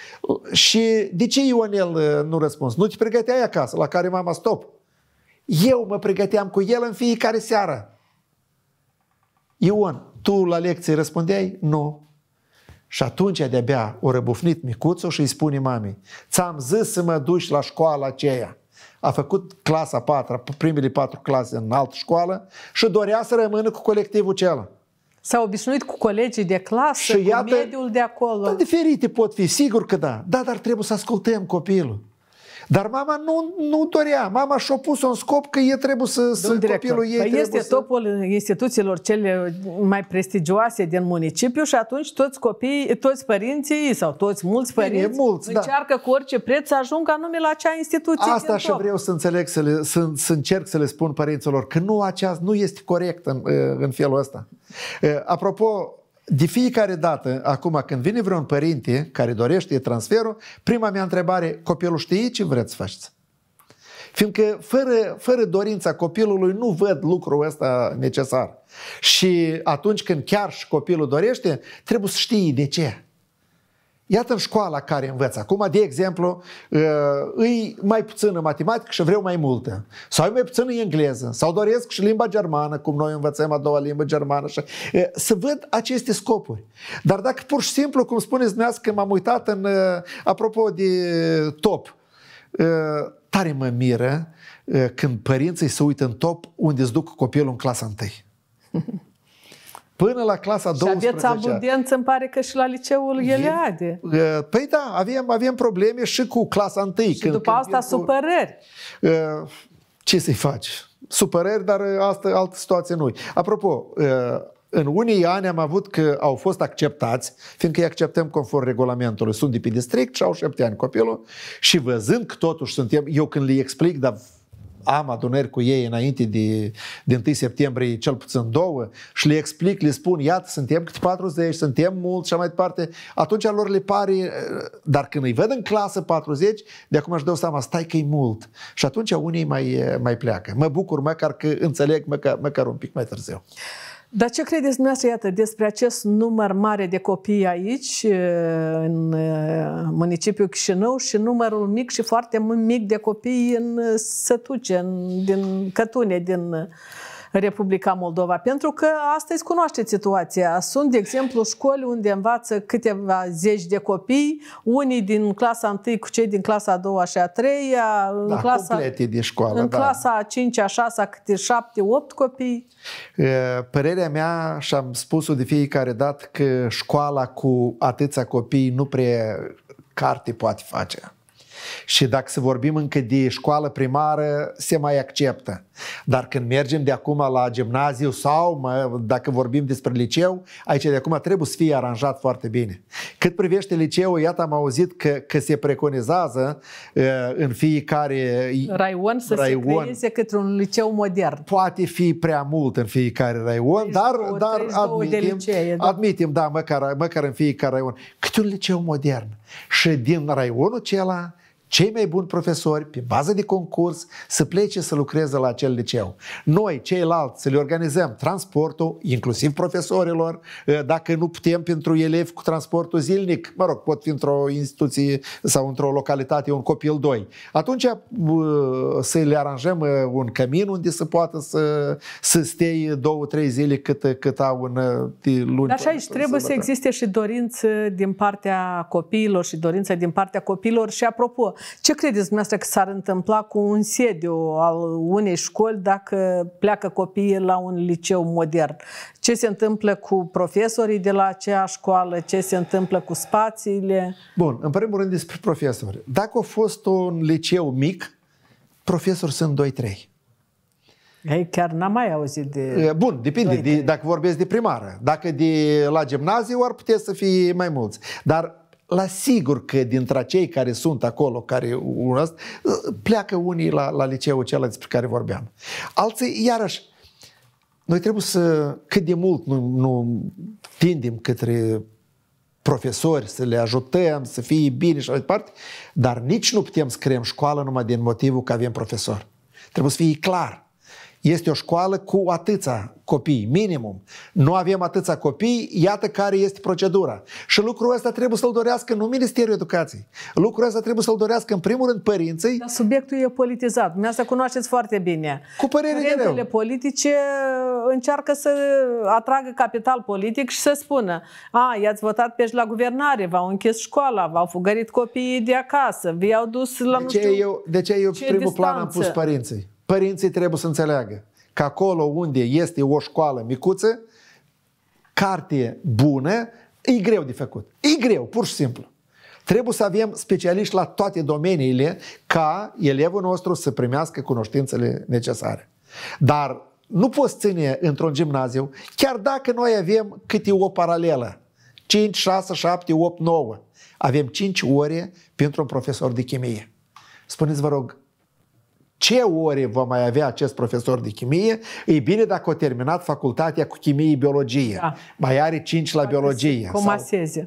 Și de ce Ionel uh, nu răspuns? Nu te pregăteai acasă, la care mama stop. Eu mă pregăteam cu el în fiecare seară. Ion, tu la lecții răspundeai? Nu. Și atunci de-abia o răbufnit micuțul și îi spune mamei, ți-am zis să mă duci la școala aceea a făcut clasa patra, primele patru clase în altă școală și dorea să rămână cu colectivul acela. S-a obișnuit cu colegii de clasă, și cu iată, mediul de acolo. Da, diferite pot fi, sigur că da. Da, dar trebuie să ascultăm copilul. Dar mama nu, nu dorea, mama și-a pus un scop că e trebuie să, să Domn copilul director, ei păi este să... topul instituțiilor cele mai prestigioase din municipiu și atunci toți copiii, toți părinții sau toți mulți părinți Bine, mulți, da. încearcă da. cu orice preț să ajungă anume la acea instituție Asta și vreau să înțeleg, să, le, să, să încerc să le spun părinților că nu, aceast, nu este corect în, în felul ăsta. Eh, apropo, de fiecare dată, acum când vine vreun părinte care dorește transferul, prima mea întrebare, copilul știe ce vreți să faceți? Fiindcă fără, fără dorința copilului nu văd lucrul ăsta necesar. Și atunci când chiar și copilul dorește, trebuie să știe de ce. Iată în școala care învăță. acum, de exemplu, uh, îi mai puțină matematică și vreau mai multă. Sau mai puțină engleză. Sau doresc și limba germană, cum noi învățăm a doua limbă germană. Și, uh, să văd aceste scopuri. Dar dacă pur și simplu, cum spuneți dumneavoastră, m-am uitat în, uh, apropo de top, tare mă miră când părinții se uită în top unde îți duc copilul în clasa întâi. Până la clasa 12 Și aveți abundență, îmi pare că și la liceul Eliade. Păi da, avem, avem probleme și cu clasa 1. Și când, după când asta cu... supărări. Ce să-i faci? Supărări, dar asta, altă situație nu Apropo, în unii ani am avut că au fost acceptați, fiindcă îi acceptăm conform regulamentului. Sunt de pe district și au șapte ani copilul și văzând că totuși suntem, eu când le explic, dar am adunări cu ei înainte de, de 1 septembrie, cel puțin două, și le explic, le spun, iată, suntem câte 40, suntem mulți și mai departe, atunci lor le pare, eh, dar când îi văd în clasă 40, de acum își dau seama, stai că e mult. Și atunci unii mai, eh, mai pleacă. Mă bucur măcar că înțeleg măcar, măcar un pic mai târziu. Dar ce credeți dumneavoastră, iată, despre acest număr mare de copii aici, în municipiul Chișinău, și numărul mic și foarte mic de copii în Sătuce, în, din Cătune, din Republica Moldova, pentru că astăzi cunoașteți situația. Sunt, de exemplu, școli unde învață câteva zeci de copii, unii din clasa 1 cu cei din clasa 2 și a 3 în da, clasa, de școală, în da. clasa 5 a 6 câte 7 8 copii. Părerea mea, și am spus-o de fiecare dată, că școala cu atâția copii nu prea carte poate face. Și dacă să vorbim încă de școală primară, se mai acceptă. Dar când mergem de acum la gimnaziu sau mă, dacă vorbim despre liceu, aici de acum trebuie să fie aranjat foarte bine. Cât privește liceul, iată am auzit că, că se preconizează uh, în fiecare raion să raion. se creeze către un liceu modern. Poate fi prea mult în fiecare raion, dar, dar admitem, licee, da. admitem, da, măcar, măcar în fiecare raion. Cât un liceu modern. Și din raionul acela cei mai buni profesori, pe bază de concurs, să plece să lucreze la acel liceu. Noi, ceilalți, să le organizăm transportul, inclusiv profesorilor, eh, dacă nu putem pentru elevi cu transportul zilnic, mă rog, pot fi într-o instituție sau într-o localitate un copil, doi. Atunci eh, să le aranjăm eh, un cămin unde să poată să, să stei două, trei zile cât, cât au în luni. Dar așa aici trebuie să existe și dorință din partea copiilor și dorința din partea copiilor și apropo, ce credeți dumneavoastră că s-ar întâmpla cu un sediu al unei școli dacă pleacă copiii la un liceu modern? Ce se întâmplă cu profesorii de la acea școală? Ce se întâmplă cu spațiile? Bun, în primul rând despre profesori. Dacă a fost un liceu mic, profesori sunt 2-3. Ei, chiar n-am mai auzit de... Bun, depinde, de, dacă vorbesc de primară. Dacă de la gimnaziu, ar putea să fie mai mulți. Dar la sigur că dintre cei care sunt acolo, care urăsc, pleacă unii la, la liceul acela despre care vorbeam. Alții, iarăși, noi trebuie să, cât de mult nu, nu tindem către profesori, să le ajutăm, să fie bine și așa departe, dar nici nu putem să creăm școală numai din motivul că avem profesori. Trebuie să fie clar este o școală cu atâția copii, minimum. Nu avem atâția copii, iată care este procedura. Și lucrul ăsta trebuie să-l dorească nu Ministerul Educației. Lucrul ăsta trebuie să-l dorească în primul rând părinții. Dar subiectul e politizat. Dumneavoastră cunoașteți foarte bine. Cu părere de politice încearcă să atragă capital politic și să spună a, i-ați votat pe la guvernare, v-au închis școala, v-au fugărit copiii de acasă, vi-au dus la de nu ce știu, eu, De ce eu ce primul distanță. plan am pus părinții? părinții trebuie să înțeleagă că acolo unde este o școală micuță, carte bună, e greu de făcut. E greu, pur și simplu. Trebuie să avem specialiști la toate domeniile ca elevul nostru să primească cunoștințele necesare. Dar nu poți ține într-un gimnaziu, chiar dacă noi avem câte o paralelă, 5, 6, 7, 8, 9. Avem 5 ore pentru un profesor de chimie. Spuneți, vă rog, ce ore va mai avea acest profesor de chimie, e bine dacă a terminat facultatea cu chimie biologie. Da. Mai are 5 la biologie. Cum Sau,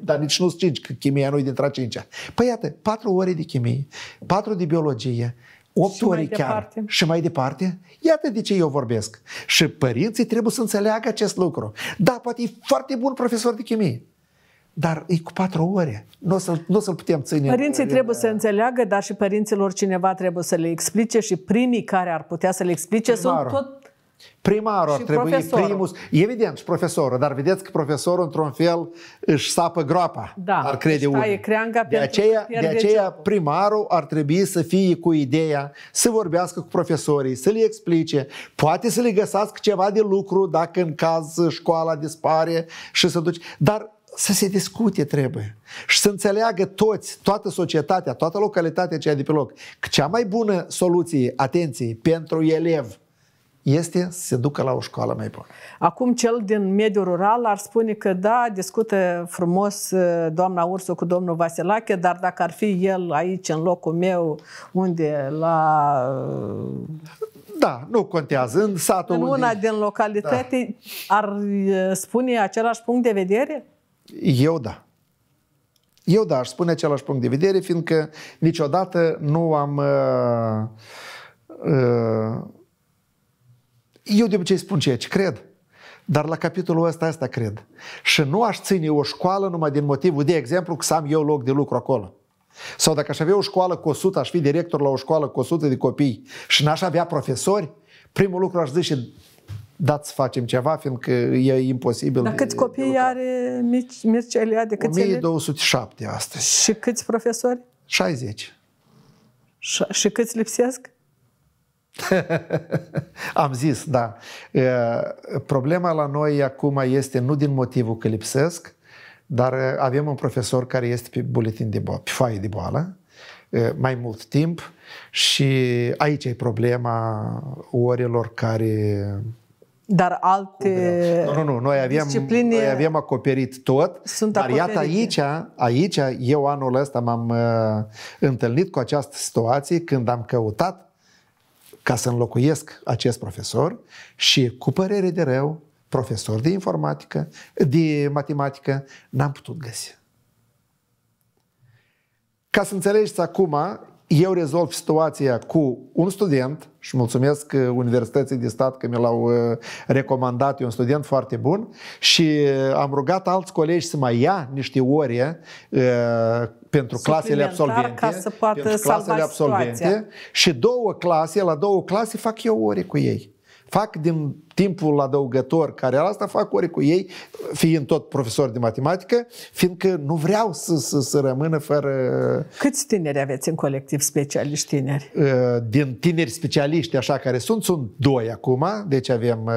dar nici nu sunt 5, că chimia nu e dintre a 5 -a. Păi iată, 4 ore de chimie, 4 de biologie, 8 ore chiar departe. și mai departe. Iată de ce eu vorbesc. Și părinții trebuie să înțeleagă acest lucru. Da, poate e foarte bun profesor de chimie dar e cu patru ore. Nu o să-l, nu o să-l putem ține. Părinții trebuie să înțeleagă, dar și părinților cineva trebuie să le explice și primii care ar putea să le explice Primarul. sunt tot Primarul ar trebui profesorul. primus, evident și profesorul, dar vedeți că profesorul într-un fel își sapă groapa, da, ar crede unul. De aceea, de aceea primarul ar trebui să fie cu ideea, să vorbească cu profesorii, să le explice, poate să le găsească ceva de lucru dacă în caz școala dispare și să duce. dar să se discute trebuie și să înțeleagă toți, toată societatea, toată localitatea aceea de pe loc, că cea mai bună soluție, atenție, pentru elev este să se ducă la o școală mai bună. Acum cel din mediul rural ar spune că da, discută frumos uh, doamna Ursu cu domnul Vasilache, dar dacă ar fi el aici în locul meu, unde la da, nu contează. În satul În una unde... din localitate da. ar uh, spune același punct de vedere? Eu da. Eu da, aș spune același punct de vedere, fiindcă niciodată nu am... Uh, uh, eu de obicei spun ceea ce cred, dar la capitolul ăsta asta cred. Și nu aș ține o școală numai din motivul, de exemplu, că să am eu loc de lucru acolo. Sau dacă aș avea o școală cu 100, aș fi director la o școală cu 100 de copii și n-aș avea profesori, primul lucru aș zice dați să facem ceva, fiindcă e imposibil. Dar câți copii de are mici, mici Eliade? Câți 1207 ele? astăzi. Și câți profesori? 60. Și, și câți lipsesc? Am zis, da. Problema la noi acum este nu din motivul că lipsesc, dar avem un profesor care este pe buletin de boală, pe foaie de boală, mai mult timp și aici e problema orelor care dar alte nu, nu, nu. Noi aveam, discipline... Noi aveam acoperit tot, sunt dar acoperite. iată aici, aici, eu anul ăsta m-am uh, întâlnit cu această situație când am căutat ca să înlocuiesc acest profesor și cu părere de rău, profesor de informatică, de matematică, n-am putut găsi. Ca să înțelegeți acum, eu rezolv situația cu un student și mulțumesc uh, Universității de Stat că mi l-au uh, recomandat, e un student foarte bun și uh, am rugat alți colegi să mai ia niște ore pentru clasele absolvente, ca să poată pentru clasele absolvente situația. și două clase, la două clase fac eu ore cu ei fac din timpul adăugător care era asta, fac ori cu ei, fiind tot profesor de matematică, fiindcă nu vreau să, să, să rămână fără... Câți tineri aveți în colectiv specialiști tineri? Uh, din tineri specialiști, așa care sunt, sunt doi acum, deci avem uh,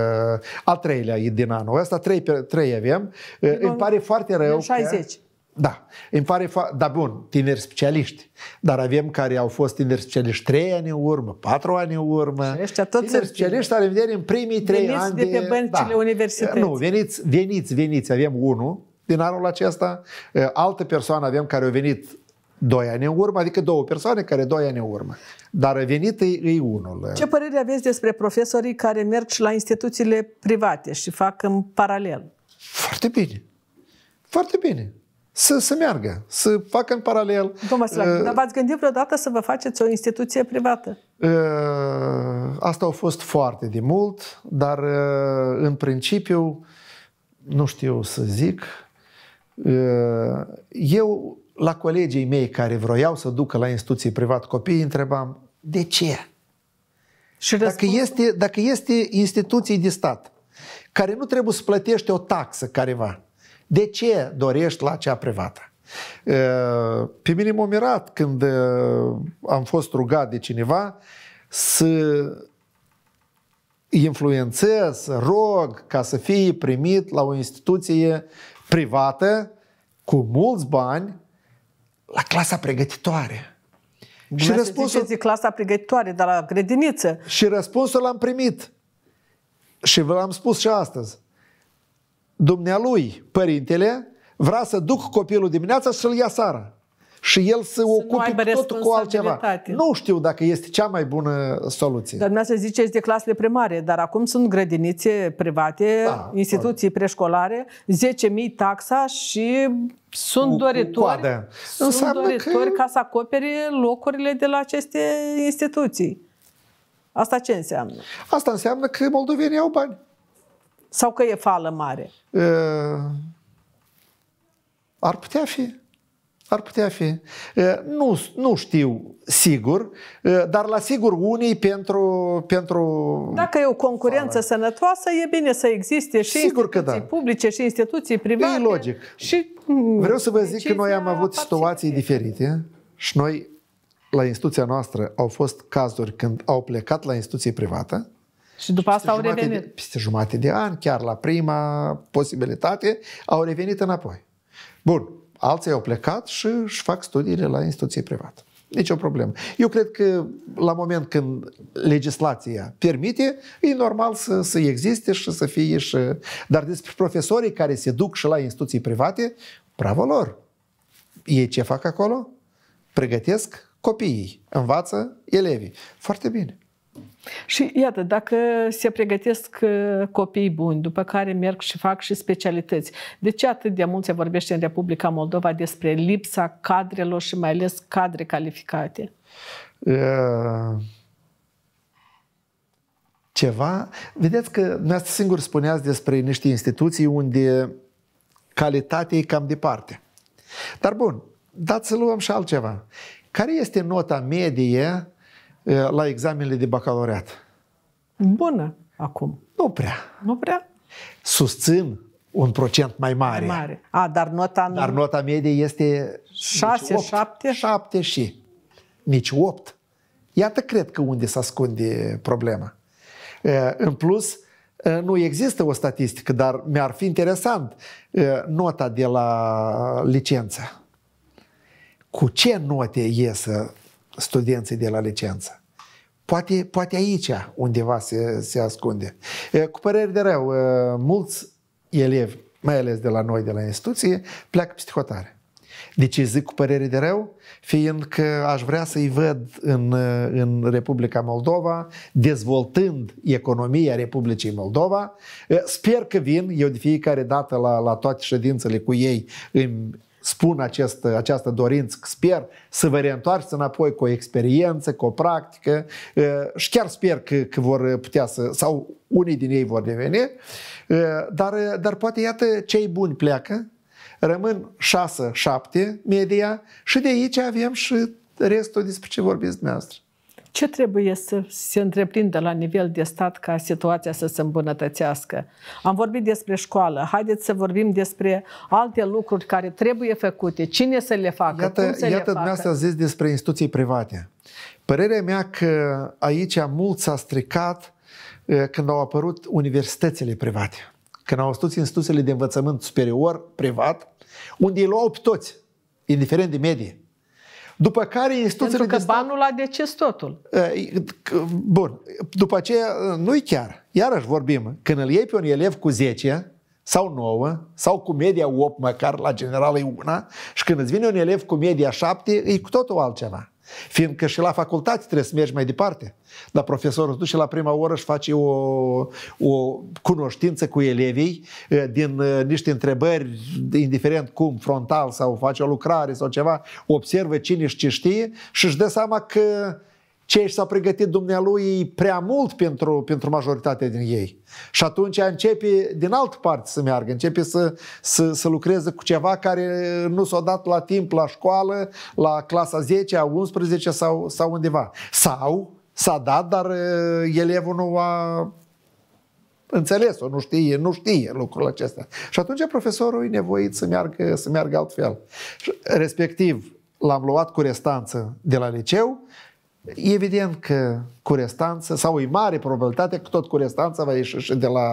al treilea din anul ăsta, trei, trei avem. În uh, Îmi pare foarte rău 60. Da, îmi pare fa- da bun, tineri specialiști, dar avem care au fost tineri specialiști trei ani în urmă, patru ani în urmă. Și tot tineri specialiști ale vedere în primii trei veniți ani de, de pe băncile da. universității. Nu, veniți, veniți, veniți, avem unul din anul acesta, altă persoană avem care a venit doi ani în urmă, adică două persoane care doi ani în urmă. Dar venit e, e unul. Ce părere aveți despre profesorii care merg și la instituțiile private și fac în paralel? Foarte bine. Foarte bine să, să meargă, să facă în paralel. Domnul Vasilac, uh, dar v-ați gândit vreodată să vă faceți o instituție privată? Uh, asta a fost foarte de mult, dar uh, în principiu, nu știu să zic, uh, eu la colegii mei care vroiau să ducă la instituții privat copii, întrebam, de ce? Și dacă, este, dacă este instituții de stat, care nu trebuie să plătește o taxă careva, de ce dorești la cea privată? Pe mine m-a mirat când am fost rugat de cineva să influențez, să rog ca să fie primit la o instituție privată cu mulți bani la clasa pregătitoare. și răspunsul... Ziceți clasa pregătitoare, dar la grădiniță. Și răspunsul l-am primit. Și vă l-am spus și astăzi dumnealui, părintele, vrea să duc copilul dimineața și să-l ia seara. Și el să, să ocupe tot cu altceva. Nu știu dacă este cea mai bună soluție. Dar să ziceți de clasele primare, dar acum sunt grădinițe private, da, instituții ori. preșcolare, 10.000 taxa și sunt cu, doritori, cu sunt doritori că... ca să acopere locurile de la aceste instituții. Asta ce înseamnă? Asta înseamnă că moldovenii au bani. Sau că e fală mare? Ar putea fi. Ar putea fi. Nu, nu știu sigur, dar la sigur unii pentru... pentru Dacă e o concurență fală. sănătoasă, e bine să existe și sigur instituții că da. publice și instituții private. E logic. Și, mm, Vreau să vă zic că noi am avut situații diferite și noi la instituția noastră au fost cazuri când au plecat la instituție privată și după asta au revenit. De, peste jumate de ani, chiar la prima posibilitate, au revenit înapoi. Bun, alții au plecat și își fac studiile la instituții private. Nici o problemă. Eu cred că la moment când legislația permite, e normal să, să existe și să fie și... Dar despre profesorii care se duc și la instituții private, bravo lor! Ei ce fac acolo? Pregătesc copiii, învață elevii. Foarte bine. Și iată, dacă se pregătesc uh, copii buni, după care merg și fac și specialități, de ce atât de mult se vorbește în Republica Moldova despre lipsa cadrelor și mai ales cadre calificate? Uh, ceva. Vedeți că dumneavoastră singur spuneați despre niște instituții unde calitatea e cam departe. Dar bun, dați să luăm și altceva. Care este nota medie la examenele de bacalaureat. Bună acum. Nu prea. Nu prea? Susțin un procent mai mare. Mai mare. A, dar nota... Dar nota medie este... 6, 7? 7 și nici 8. Iată, cred că unde se ascunde problema. În plus, nu există o statistică, dar mi-ar fi interesant nota de la licență. Cu ce note iesă studenții de la licență. Poate, poate aici undeva se, se ascunde. Cu păreri de rău, mulți elevi, mai ales de la noi, de la instituție, pleacă psihotare. De ce zic cu părere de rău? Fiindcă aș vrea să-i văd în, în Republica Moldova, dezvoltând economia Republicii Moldova. Sper că vin, eu de fiecare dată la, la toate ședințele cu ei îmi spun acest, această dorință, sper să vă reîntoarceți înapoi cu o experiență, cu o practică și chiar sper că, că vor putea să, sau unii din ei vor deveni, dar, dar poate iată cei buni pleacă, rămân 6-7 media și de aici avem și restul despre ce vorbiți dumneavoastră. Ce trebuie să se întreprindă la nivel de stat ca situația să se îmbunătățească? Am vorbit despre școală. Haideți să vorbim despre alte lucruri care trebuie făcute. Cine să le facă? Iată, cum să iată le facă? dumneavoastră a zis despre instituții private. Părerea mea că aici mult s-a stricat uh, când au apărut universitățile private. Când au stăt instituțiile de învățământ superior, privat, unde îi luau pe toți, indiferent de medie. După care instituțiile Pentru că de stat... banul a decis totul. Bun. După aceea, nu-i chiar. Iarăși vorbim. Când îl iei pe un elev cu 10 sau 9, sau cu media 8 măcar, la general e una, și când îți vine un elev cu media 7, e cu totul altceva. Fiindcă și la facultate trebuie să mergi mai departe. Dar profesorul duce la prima oră și face o, o cunoștință cu elevii din niște întrebări, indiferent cum, frontal sau face o lucrare sau ceva, observă cine și ce știe și își dă seama că cei s-a pregătit dumnealui prea mult pentru, pentru majoritatea din ei. Și atunci începe din altă parte să meargă, începe să, să, să lucreze cu ceva care nu s-a dat la timp la școală, la clasa 10, a 11 sau, sau undeva. Sau s-a dat, dar uh, elevul nu a înțeles-o, nu știe, nu știe lucrul acesta. Și atunci profesorul e nevoit să meargă, să meargă altfel. Respectiv, l-am luat cu restanță de la liceu Evident că cu restanță, sau e mare probabilitate că tot cu restanță va ieși și de la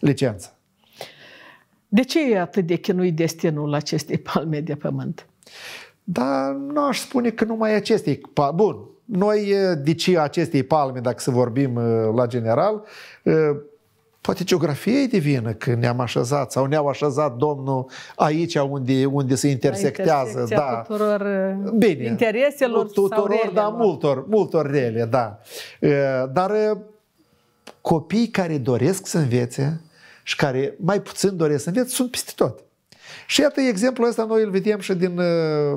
licență. De ce e atât de chinuit destinul acestei palme de pământ? Dar nu aș spune că numai acestei. Bun, noi, eh, de ce acestei palme, dacă să vorbim eh, la general, eh, Poate geografia e divină că ne-am așezat sau ne-au așezat Domnul aici unde, unde se intersectează. Da. tuturor uh, Bine, intereselor tuturor, sau da, multor, multor rele, da. Dar copiii care doresc să învețe și care mai puțin doresc să învețe sunt peste tot. Și iată, exemplul ăsta noi îl vedem și din uh,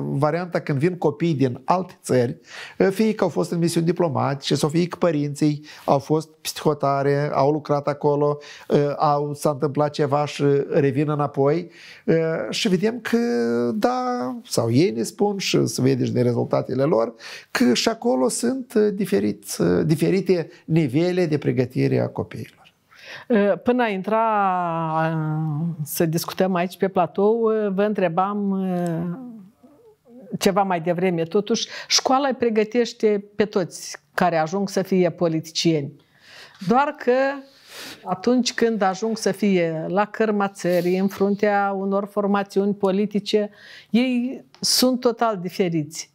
varianta când vin copii din alte țări, uh, fie că au fost în misiuni diplomatice, sau fie că părinții au fost psihotare, au lucrat acolo, uh, au, s-a întâmplat ceva și revin înapoi uh, și vedem că, da, sau ei ne spun și să vede și din rezultatele lor, că și acolo sunt uh, uh diferite nivele de pregătire a copiilor. Ă, până a intra să discutăm aici pe platou, ă, vă întrebam ă, ceva mai devreme. Totuși, școala îi pregătește pe toți care ajung să fie politicieni. Doar că atunci când ajung să fie la cărma țării, în fruntea unor formațiuni politice, ei sunt total diferiți.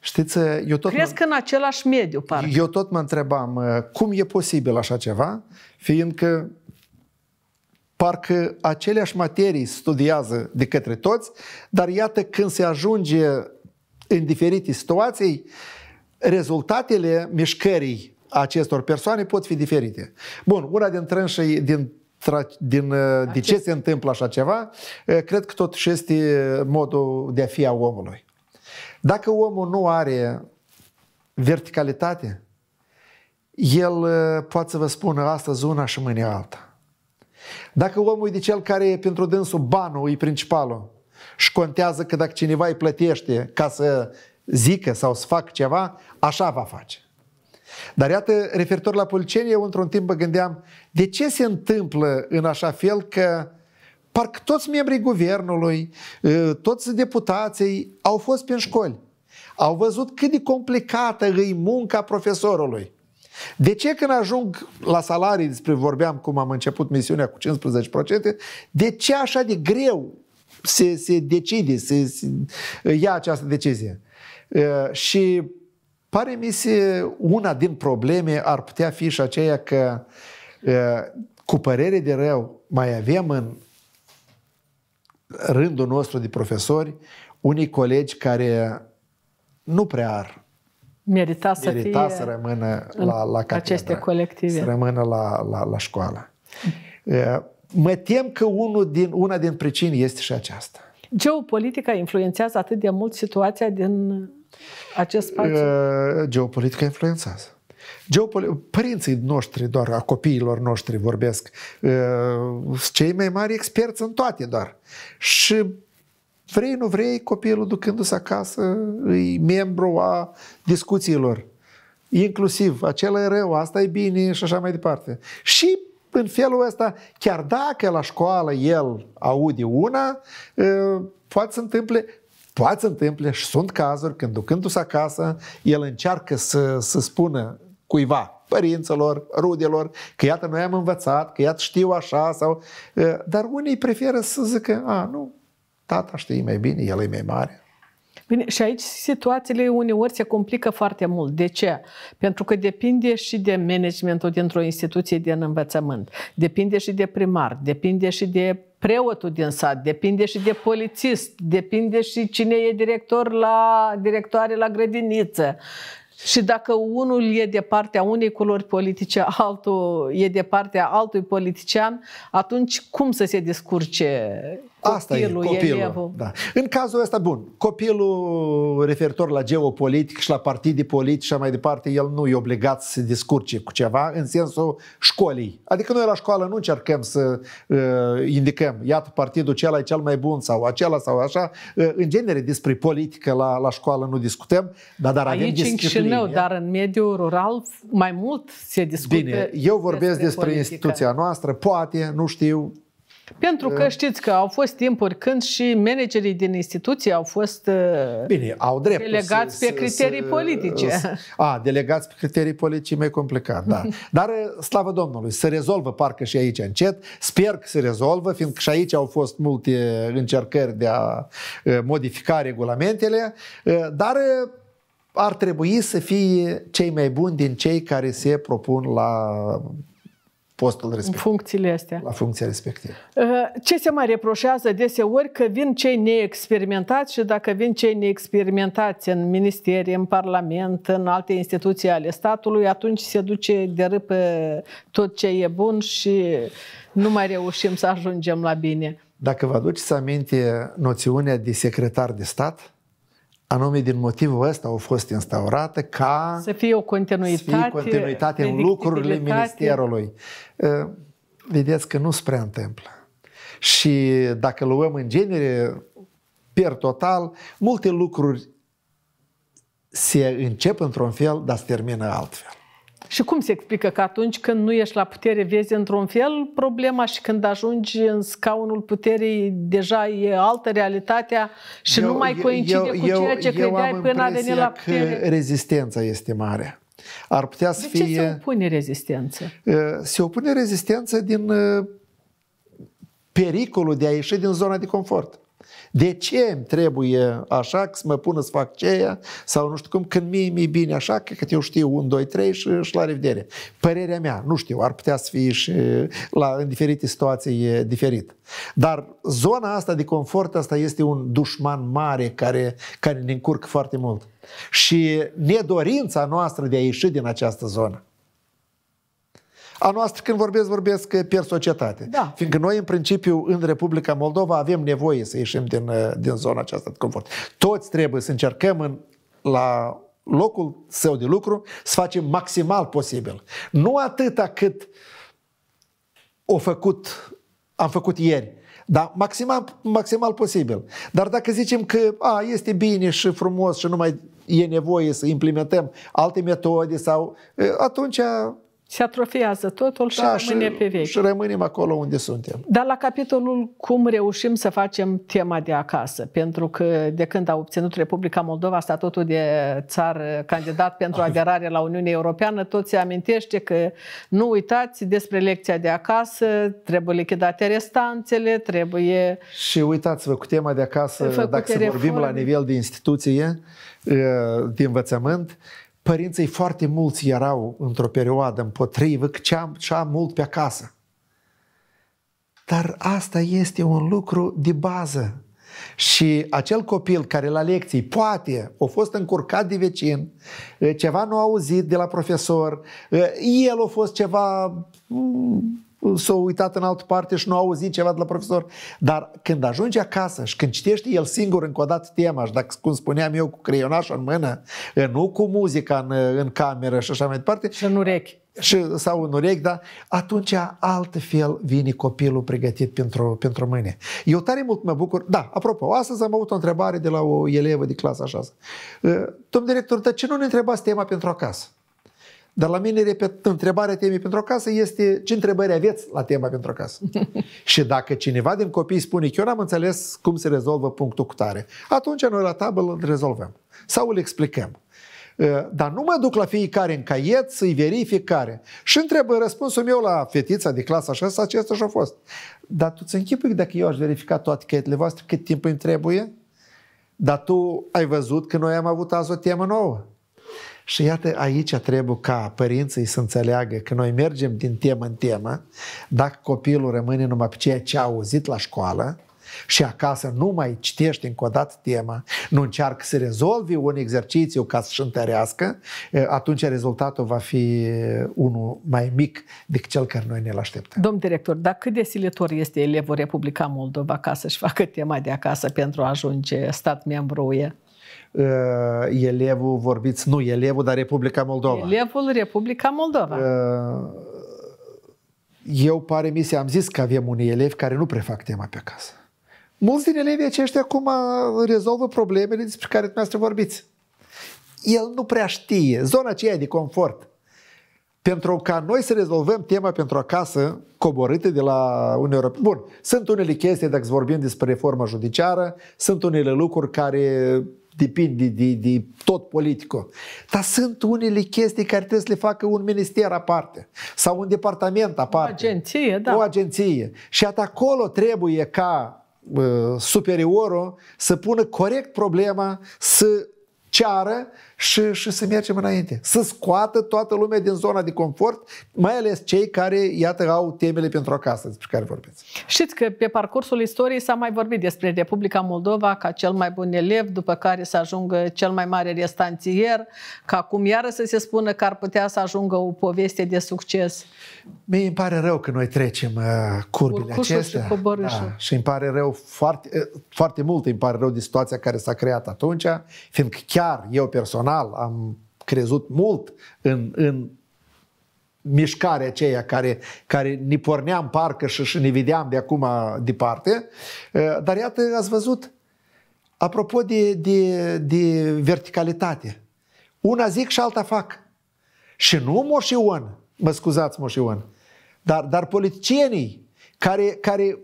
Știți, eu tot Cresc mă... în același mediu, parcă. Eu tot mă întrebam, cum e posibil așa ceva? fiindcă parcă aceleași materii studiază de către toți, dar iată când se ajunge în diferite situații, rezultatele mișcării acestor persoane pot fi diferite. Bun, una din trânșii, din din, uh, de ce se întâmplă așa ceva, uh, cred că totuși este modul de a fi a omului. Dacă omul nu are verticalitate, el uh, poate să vă spună astăzi una și mâine alta. Dacă omul e de cel care pentru dânsul banul e principalul și contează că dacă cineva îi plătește ca să zică sau să facă ceva, așa va face. Dar iată, referitor la policieni, eu într-un timp mă gândeam de ce se întâmplă în așa fel că parcă toți membrii guvernului, uh, toți deputații au fost prin școli. Au văzut cât de complicată îi munca profesorului. De ce când ajung la salarii, despre vorbeam cum am început misiunea cu 15%, de ce așa de greu se, se decide, se, se ia această decizie? și pare mi se una din probleme ar putea fi și aceea că cu părere de rău mai avem în rândul nostru de profesori unii colegi care nu prea ar merita să, merita fie să rămână la, la catedră, aceste colective. Să rămână la, la, la școală. Mă tem că unul din, una din pricini este și aceasta. Geopolitica influențează atât de mult situația din acest spațiu? Geopolitica influențează. Geopoli- părinții noștri, doar a copiilor noștri vorbesc, cei mai mari experți în toate doar. Și Vrei, nu vrei, copilul ducându-se acasă, îi membru a discuțiilor. Inclusiv, acela e rău, asta e bine și așa mai departe. Și în felul ăsta, chiar dacă la școală el aude una, ă, poate să întâmple poate să întâmple și sunt cazuri când ducându-se acasă, el încearcă să, să spună cuiva, părinților, rudelor, că iată noi am învățat, că iată știu așa, sau, ă, dar unii preferă să zică, a, nu, Tata știe mai bine, el e mai mare. Bine, și aici situațiile uneori se complică foarte mult. De ce? Pentru că depinde și de managementul dintr-o instituție din învățământ, depinde și de primar, depinde și de preotul din sat, depinde și de polițist, depinde și cine e director la, directoare la grădiniță. Și dacă unul e de partea unei culori politice, altul e de partea altui politician, atunci cum să se discurce Asta e, copilul. Elevul. Da. În cazul ăsta, bun, copilul referitor la geopolitic și la partide politice și mai departe, el nu e obligat să se discurce cu ceva în sensul școlii. Adică noi la școală nu încercăm să uh, indicăm, iată, partidul cel e cel mai bun sau acela sau așa. Uh, în genere, despre politică la, la școală nu discutăm, dar, dar Aici avem disciplină. Aici în dar în mediul rural mai mult se discută. Bine, eu vorbesc despre, despre instituția noastră, poate, nu știu, pentru că uh. știți că au fost timpuri când și managerii din instituții au fost uh, Bine, au drept delegați să, pe criterii să, politice. a, delegați pe criterii politice e mai complicat, da. Dar, uh, slavă Domnului, se rezolvă parcă și aici încet. Sper că se rezolvă, fiindcă și aici au fost multe încercări de a modifica regulamentele, dar ar trebui să fie cei mai buni din cei care se propun la postul respectiv. Funcțiile astea. La funcția respectivă. Ă, ce se mai reproșează deseori? Că vin cei neexperimentați și dacă vin cei neexperimentați în ministerie, în parlament, în alte instituții ale statului, atunci se duce de râpă tot ce e bun și nu mai reușim să ajungem la bine. Dacă vă aduceți aminte noțiunea de secretar de stat, anume din motivul ăsta au fost instaurate ca să fie o continuitate, fie continuitate în lucrurile ministerului. Vedeți că nu se prea întâmplă. Și dacă luăm în genere, per total, multe lucruri se încep într-un fel, dar se termină altfel. Și cum se explică că atunci când nu ești la putere vezi într-un fel problema și când ajungi în scaunul puterii deja e altă realitatea și eu, nu mai coincide eu, cu ceea ce eu, credeai eu până a venit la putere? Că rezistența este mare. Ar putea să De fie... ce se opune rezistență? Uh, se opune rezistență din uh, pericolul de a ieși din zona de confort. De ce îmi trebuie așa, că să mă pună să fac ceea sau nu știu cum, când mie mi-e bine așa, că eu știu un doi trei și, și la revedere. Părerea mea, nu știu, ar putea să fie și la, în diferite situații diferit. Dar zona asta de confort, asta este un dușman mare care, care ne încurcă foarte mult. Și nedorința noastră de a ieși din această zonă. A noastră, când vorbesc, vorbesc per societate. Da. Fiindcă noi, în principiu, în Republica Moldova avem nevoie să ieșim din, uh, din zona aceasta de confort. Toți trebuie să încercăm în, la locul său de lucru să facem maximal posibil. Nu atâta cât o făcut, am făcut ieri, da, maximal, maximal posibil. Dar dacă zicem că a, este bine și frumos și nu mai e nevoie să implementăm alte metode sau atunci se atrofiază totul și da, rămâne și, pe vechi. Și rămânem acolo unde suntem. Dar la capitolul cum reușim să facem tema de acasă, pentru că de când a obținut Republica Moldova statutul de țară candidat pentru aderare la Uniunea Europeană, tot se amintește că nu uitați despre lecția de acasă, trebuie lichidate restanțele, trebuie... Și uitați-vă cu tema de acasă, dacă reforme. să vorbim la nivel de instituție, eh, de învățământ, părinții foarte mulți erau într-o perioadă împotrivă, că cea, cea mult pe acasă. Dar asta este un lucru de bază. Și acel copil care la lecții poate a fost încurcat de vecin, ceva nu a auzit de la profesor, el a fost ceva s-au uitat în altă parte și nu au auzit ceva de la profesor. Dar când ajunge acasă și când citește el singur încă o dată tema și dacă, cum spuneam eu, cu creionașul în mână, nu cu muzica în, în cameră și așa mai departe. Și în urechi și, sau în urechi, da? atunci altfel vine copilul pregătit pentru, pentru mâine. Eu tare mult mă bucur. Da, apropo, astăzi am avut o întrebare de la o elevă de clasa 6. Domn director, dar ce nu ne întrebați tema pentru acasă? Dar la mine, repet, întrebarea temei pentru casă este ce întrebări aveți la tema pentru casă? și dacă cineva din copii spune că eu n-am înțeles cum se rezolvă punctul cu tare, atunci noi la tabel îl rezolvăm sau îl explicăm. Uh, dar nu mă duc la fiecare în caiet să-i verific care. Și întreb răspunsul meu la fetița de clasa 6, acesta și-a fost. Dar tu ți închipui că dacă eu aș verifica toate caietele voastre, cât timp îmi trebuie? Dar tu ai văzut că noi am avut azi o temă nouă. Și iată, aici trebuie ca părinții să înțeleagă că noi mergem din temă în temă, dacă copilul rămâne numai pe ceea ce a auzit la școală, și acasă nu mai citești încă o dată tema, nu încearcă să rezolvi un exercițiu ca să-și întărească, atunci rezultatul va fi unul mai mic decât cel care noi ne-l așteptăm. Domn director, dar cât de silitor este elevul Republica Moldova ca să-și facă tema de acasă pentru a ajunge stat membru UE? Eh, elevul, vorbiți, nu elevul, dar Republica Moldova. Elevul Republica Moldova. Eh, eu pare mi se, am zis că avem unii elevi care nu prefac tema pe acasă. Mulți din elevii aceștia acum uh, rezolvă problemele despre care dumneavoastră vorbiți. El nu prea știe. Zona aceea de confort pentru ca noi să rezolvăm tema pentru acasă coborâte de la Uniunea Europeană. Bun, sunt unele chestii, dacă vorbim despre reforma judiciară, sunt unele lucruri care depind de, de, de tot politicul. Dar sunt unele chestii care trebuie să le facă un minister aparte sau un departament aparte. O agenție, da. O agenție. Și at acolo trebuie ca uh, superiorul să pună corect problema, să ceară și, și să mergem înainte. Să scoată toată lumea din zona de confort, mai ales cei care, iată, au temele pentru acasă despre care vorbiți. Știți că pe parcursul istoriei s-a mai vorbit despre Republica Moldova ca cel mai bun elev, după care să ajungă cel mai mare restanțier, ca acum iară să se spună că ar putea să ajungă o poveste de succes. Mie îmi pare rău că noi trecem uh, curbile Urcușul acestea. Și, da, și îmi pare rău foarte, foarte mult, îmi pare rău de situația care s-a creat atunci, fiindcă chiar eu personal personal am crezut mult în, în mișcarea aceea care, care ne porneam parcă și, și ne vedeam de acum departe. Eh, dar iată, ați văzut, apropo de, de, de verticalitate, una zic și alta fac. Și nu Moș Ion, mă scuzați Moș Ion, dar, dar politicienii care, care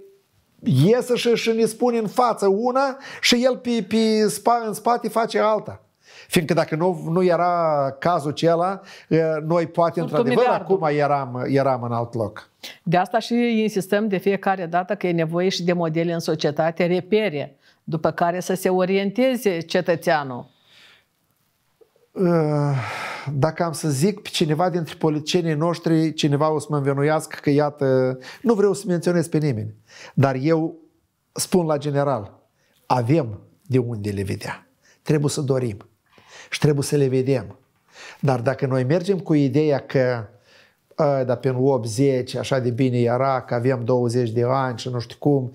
iese și, și ne spun în față una și el pe, pe spa, în spate face alta. Fiindcă dacă nu, nu era cazul acela, noi poate Furtul într-adevăr acum eram, eram în alt loc. De asta și insistăm de fiecare dată că e nevoie și de modele în societate, repere, după care să se orienteze cetățeanul. Dacă am să zic pe cineva dintre politicienii noștri, cineva o să mă învenuiască că iată, nu vreau să menționez pe nimeni, dar eu spun la general, avem de unde le vedea. Trebuie să dorim și trebuie să le vedem. Dar dacă noi mergem cu ideea că dar pe 80 așa de bine era, că avem 20 de ani și nu știu cum,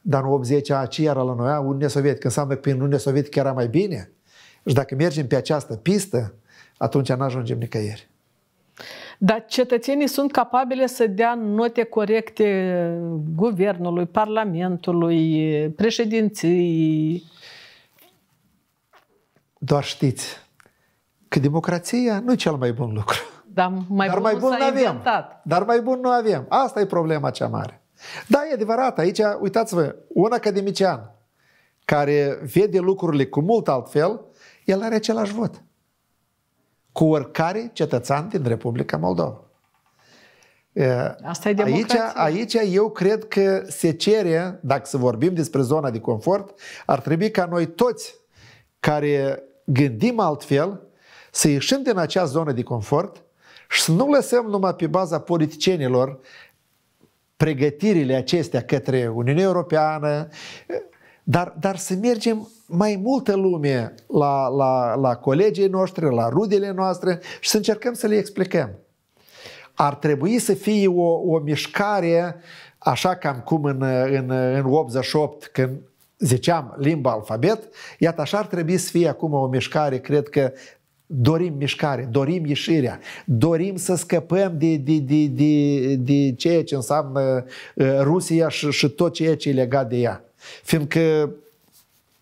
dar în 80 a ce era la noi, Uniunea Sovietică, înseamnă că prin Uniunea Sovietică era mai bine. Și dacă mergem pe această pistă, atunci nu ajungem nicăieri. Dar cetățenii sunt capabile să dea note corecte guvernului, parlamentului, președinției. Doar știți că democrația nu e cel mai bun lucru. Dar mai Dar bun, mai bun nu avem. Dar mai bun nu avem. Asta e problema cea mare. Da, e adevărat. Aici, uitați-vă, un academician care vede lucrurile cu mult altfel, el are același vot cu oricare cetățean din Republica Moldova. Asta e democrație. aici, aici eu cred că se cere, dacă să vorbim despre zona de confort, ar trebui ca noi toți care gândim altfel, să ieșim din acea zonă de confort și să nu lăsăm numai pe baza politicienilor pregătirile acestea către Uniunea Europeană, dar, dar să mergem mai multă lume la, la, la colegii noștri, la rudele noastre și să încercăm să le explicăm. Ar trebui să fie o, o mișcare așa cam cum în, în, în 88, când ziceam, limba alfabet, iată așa ar trebui să fie acum o mișcare, cred că dorim mișcare, dorim ieșirea, dorim să scăpăm de, de, de, de, de ceea ce înseamnă uh, Rusia și, și tot ceea ce e legat de ea. Fiindcă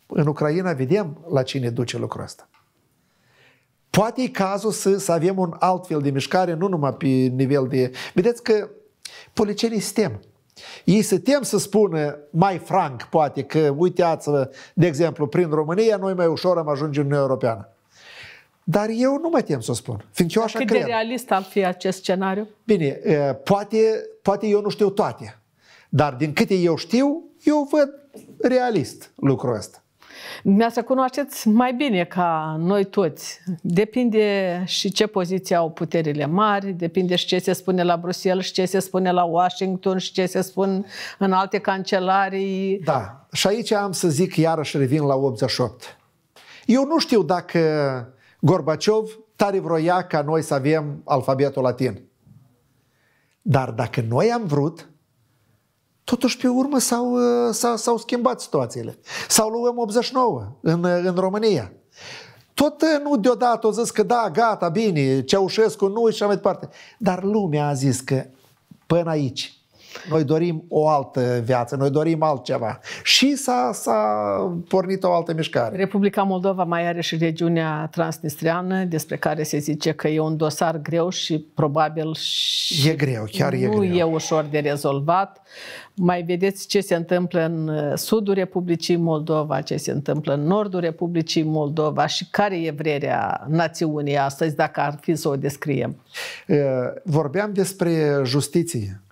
în Ucraina vedem la cine duce lucrul ăsta. Poate e cazul să, să avem un alt fel de mișcare, nu numai pe nivel de... Vedeți că policenii sistem. Ei se tem să spună mai franc, poate, că uitați-vă, de exemplu, prin România, noi mai ușor am ajunge în Uniunea Europeană. Dar eu nu mă tem să o spun, fiindcă eu așa Cât cred. Cât de realist ar fi acest scenariu? Bine, poate, poate eu nu știu toate, dar din câte eu știu, eu văd realist lucrul ăsta. Mi-a să cunoașteți mai bine ca noi toți. Depinde și ce poziție au puterile mari, depinde și ce se spune la Bruxelles, și ce se spune la Washington, și ce se spun în alte cancelarii. Da. Și aici am să zic, iarăși revin la 88. Eu nu știu dacă Gorbaciov tare vroia ca noi să avem alfabetul latin. Dar dacă noi am vrut, totuși pe urmă s-au, uh, s-au schimbat situațiile. Sau luăm 89 în, uh, în România. Tot uh, nu deodată au zis că da, gata, bine, Ceaușescu nu și așa mai departe. Dar lumea a zis că până aici noi dorim o altă viață, noi dorim altceva. Și s-a, s-a pornit o altă mișcare. Republica Moldova mai are și regiunea transnistriană, despre care se zice că e un dosar greu și probabil și e greu, chiar nu e greu. e ușor de rezolvat. Mai vedeți ce se întâmplă în uh, sudul Republicii Moldova, ce se întâmplă în nordul Republicii Moldova și care e vrerea națiunii astăzi, dacă ar fi să o descriem. Uh, vorbeam despre justiție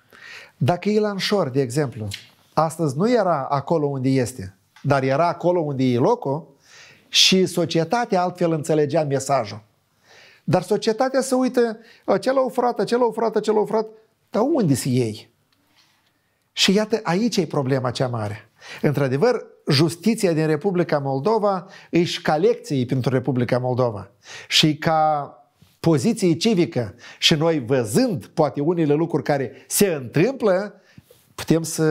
dacă Ilan Șor, de exemplu, astăzi nu era acolo unde este, dar era acolo unde e locul și societatea altfel înțelegea mesajul. Dar societatea se uită, acela o frată, acela o frată, acela o frată, dar unde sunt ei? Și iată, aici e problema cea mare. Într-adevăr, justiția din Republica Moldova își ca lecții pentru Republica Moldova și ca poziție civică și noi văzând poate unele lucruri care se întâmplă, putem să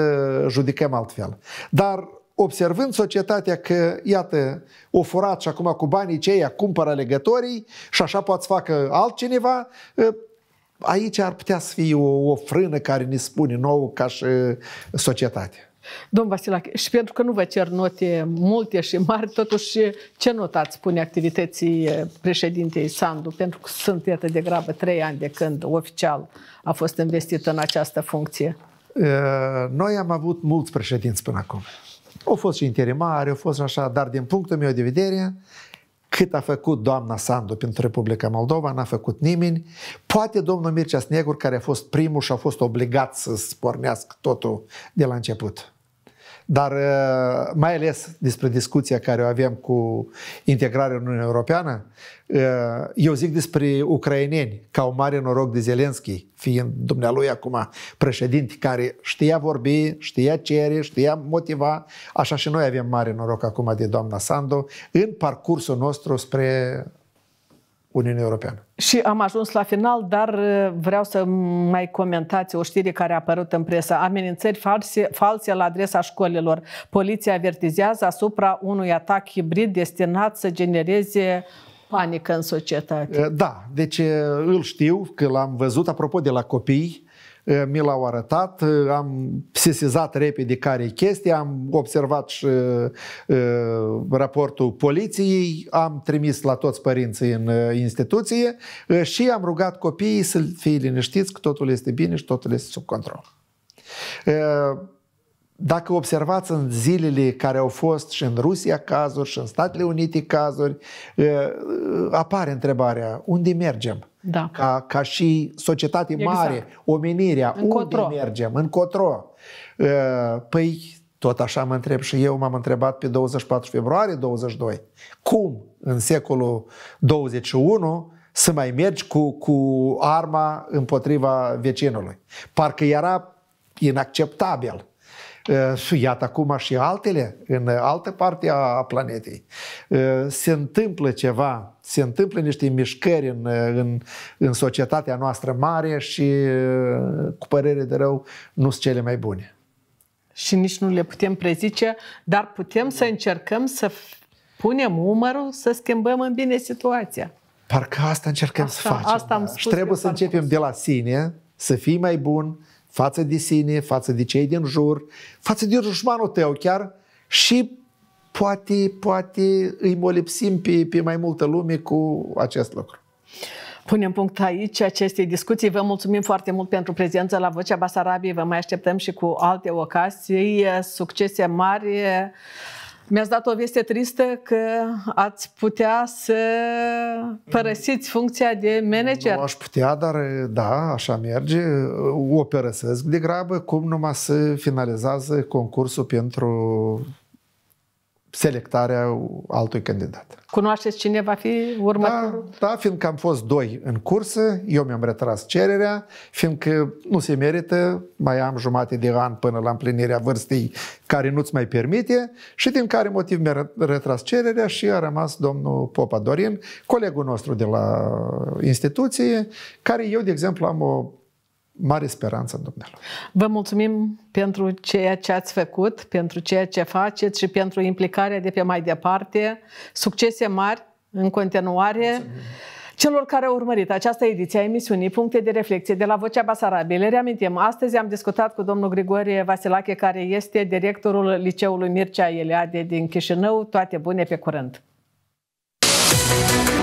judecăm altfel. Dar observând societatea că, iată, o furat și acum cu banii cei cumpără legătorii și așa poate să facă altcineva, ă, aici ar putea să fie o, o frână care ne spune nou ca și societatea. Domn Vasilache, și pentru că nu vă cer note multe și mari, totuși ce notă ați pune activității președintei Sandu? Pentru că sunt, iată, de grabă trei ani de când oficial a fost investit în această funcție. Noi am avut mulți președinți până acum. Au fost și interimari, au fost așa, dar din punctul meu de vedere, cât a făcut doamna Sandu pentru Republica Moldova, n-a făcut nimeni. Poate domnul Mircea Snegur, care a fost primul și a fost obligat să spornească totul de la început. Dar uh, mai ales despre discuția care o avem cu integrarea în Uniunea Europeană, uh, eu zic despre ucraineni, ca o mare noroc de Zelenski, fiind dumnealui acum președinte care știa vorbi, știa cere, știa motiva, așa și noi avem mare noroc acum de doamna Sandu în parcursul nostru spre Uniunii Europeană. Și am ajuns la final, dar uh, vreau să mai comentați o știre care a apărut în presă. Amenințări false, false la adresa școlilor. Poliția avertizează asupra unui atac hibrid destinat să genereze panică în societate. Uh, da, deci uh, îl știu că l-am văzut. Apropo de la copii, mi l-au arătat, am sesizat repede care e chestia, am observat și raportul poliției, am trimis la toți părinții în instituție și am rugat copiii să fie liniștiți că totul este bine și totul este sub control. Dacă observați în zilele care au fost și în Rusia cazuri și în Statele Unite cazuri, apare întrebarea unde mergem? Da. Ca, ca și societate exact. mare, omenirea, în unde mergem? Încotro. Păi tot așa mă întreb și eu m-am întrebat pe 24 februarie 22. Cum în secolul 21 să mai mergi cu, cu arma împotriva vecinului? Parcă era inacceptabil și iată acum și altele în altă parte a planetei. Se întâmplă ceva, se întâmplă niște mișcări în, în, în societatea noastră mare și, cu părere de rău, nu sunt cele mai bune. Și nici nu le putem prezice, dar putem să încercăm să punem umărul să schimbăm în bine situația. Parcă asta încercăm asta, să facem. Asta am da. spus și trebuie să începem de la sine, să fii mai bun, față de sine, față de cei din jur, față de rușmanul tău chiar și poate, poate îi molipsim pe, pe mai multă lume cu acest lucru. Punem punct aici acestei discuții. Vă mulțumim foarte mult pentru prezența la Vocea Basarabiei. Vă mai așteptăm și cu alte ocazii. Succese mari mi-ați dat o veste tristă că ați putea să părăsiți funcția de manager. Nu aș putea, dar da, așa merge. O părăsesc de grabă, cum numai să finalizează concursul pentru selectarea altui candidat. Cunoașteți cine va fi următorul? Da, da, fiindcă am fost doi în cursă, eu mi-am retras cererea, fiindcă nu se merită, mai am jumate de an până la împlinirea vârstei care nu-ți mai permite și din care motiv mi-a retras cererea și a rămas domnul Popa Dorin, colegul nostru de la instituție, care eu, de exemplu, am o mare speranță în Dumnezeu. Vă mulțumim pentru ceea ce ați făcut, pentru ceea ce faceți și pentru implicarea de pe mai departe. Succese mari în continuare. Mulțumim. Celor care au urmărit această ediție a emisiunii Puncte de reflexie de la Vocea Basarabiei, le reamintim, astăzi am discutat cu domnul Grigorie Vasilache, care este directorul Liceului Mircea Eliade din Chișinău. Toate bune, pe curând! Muzica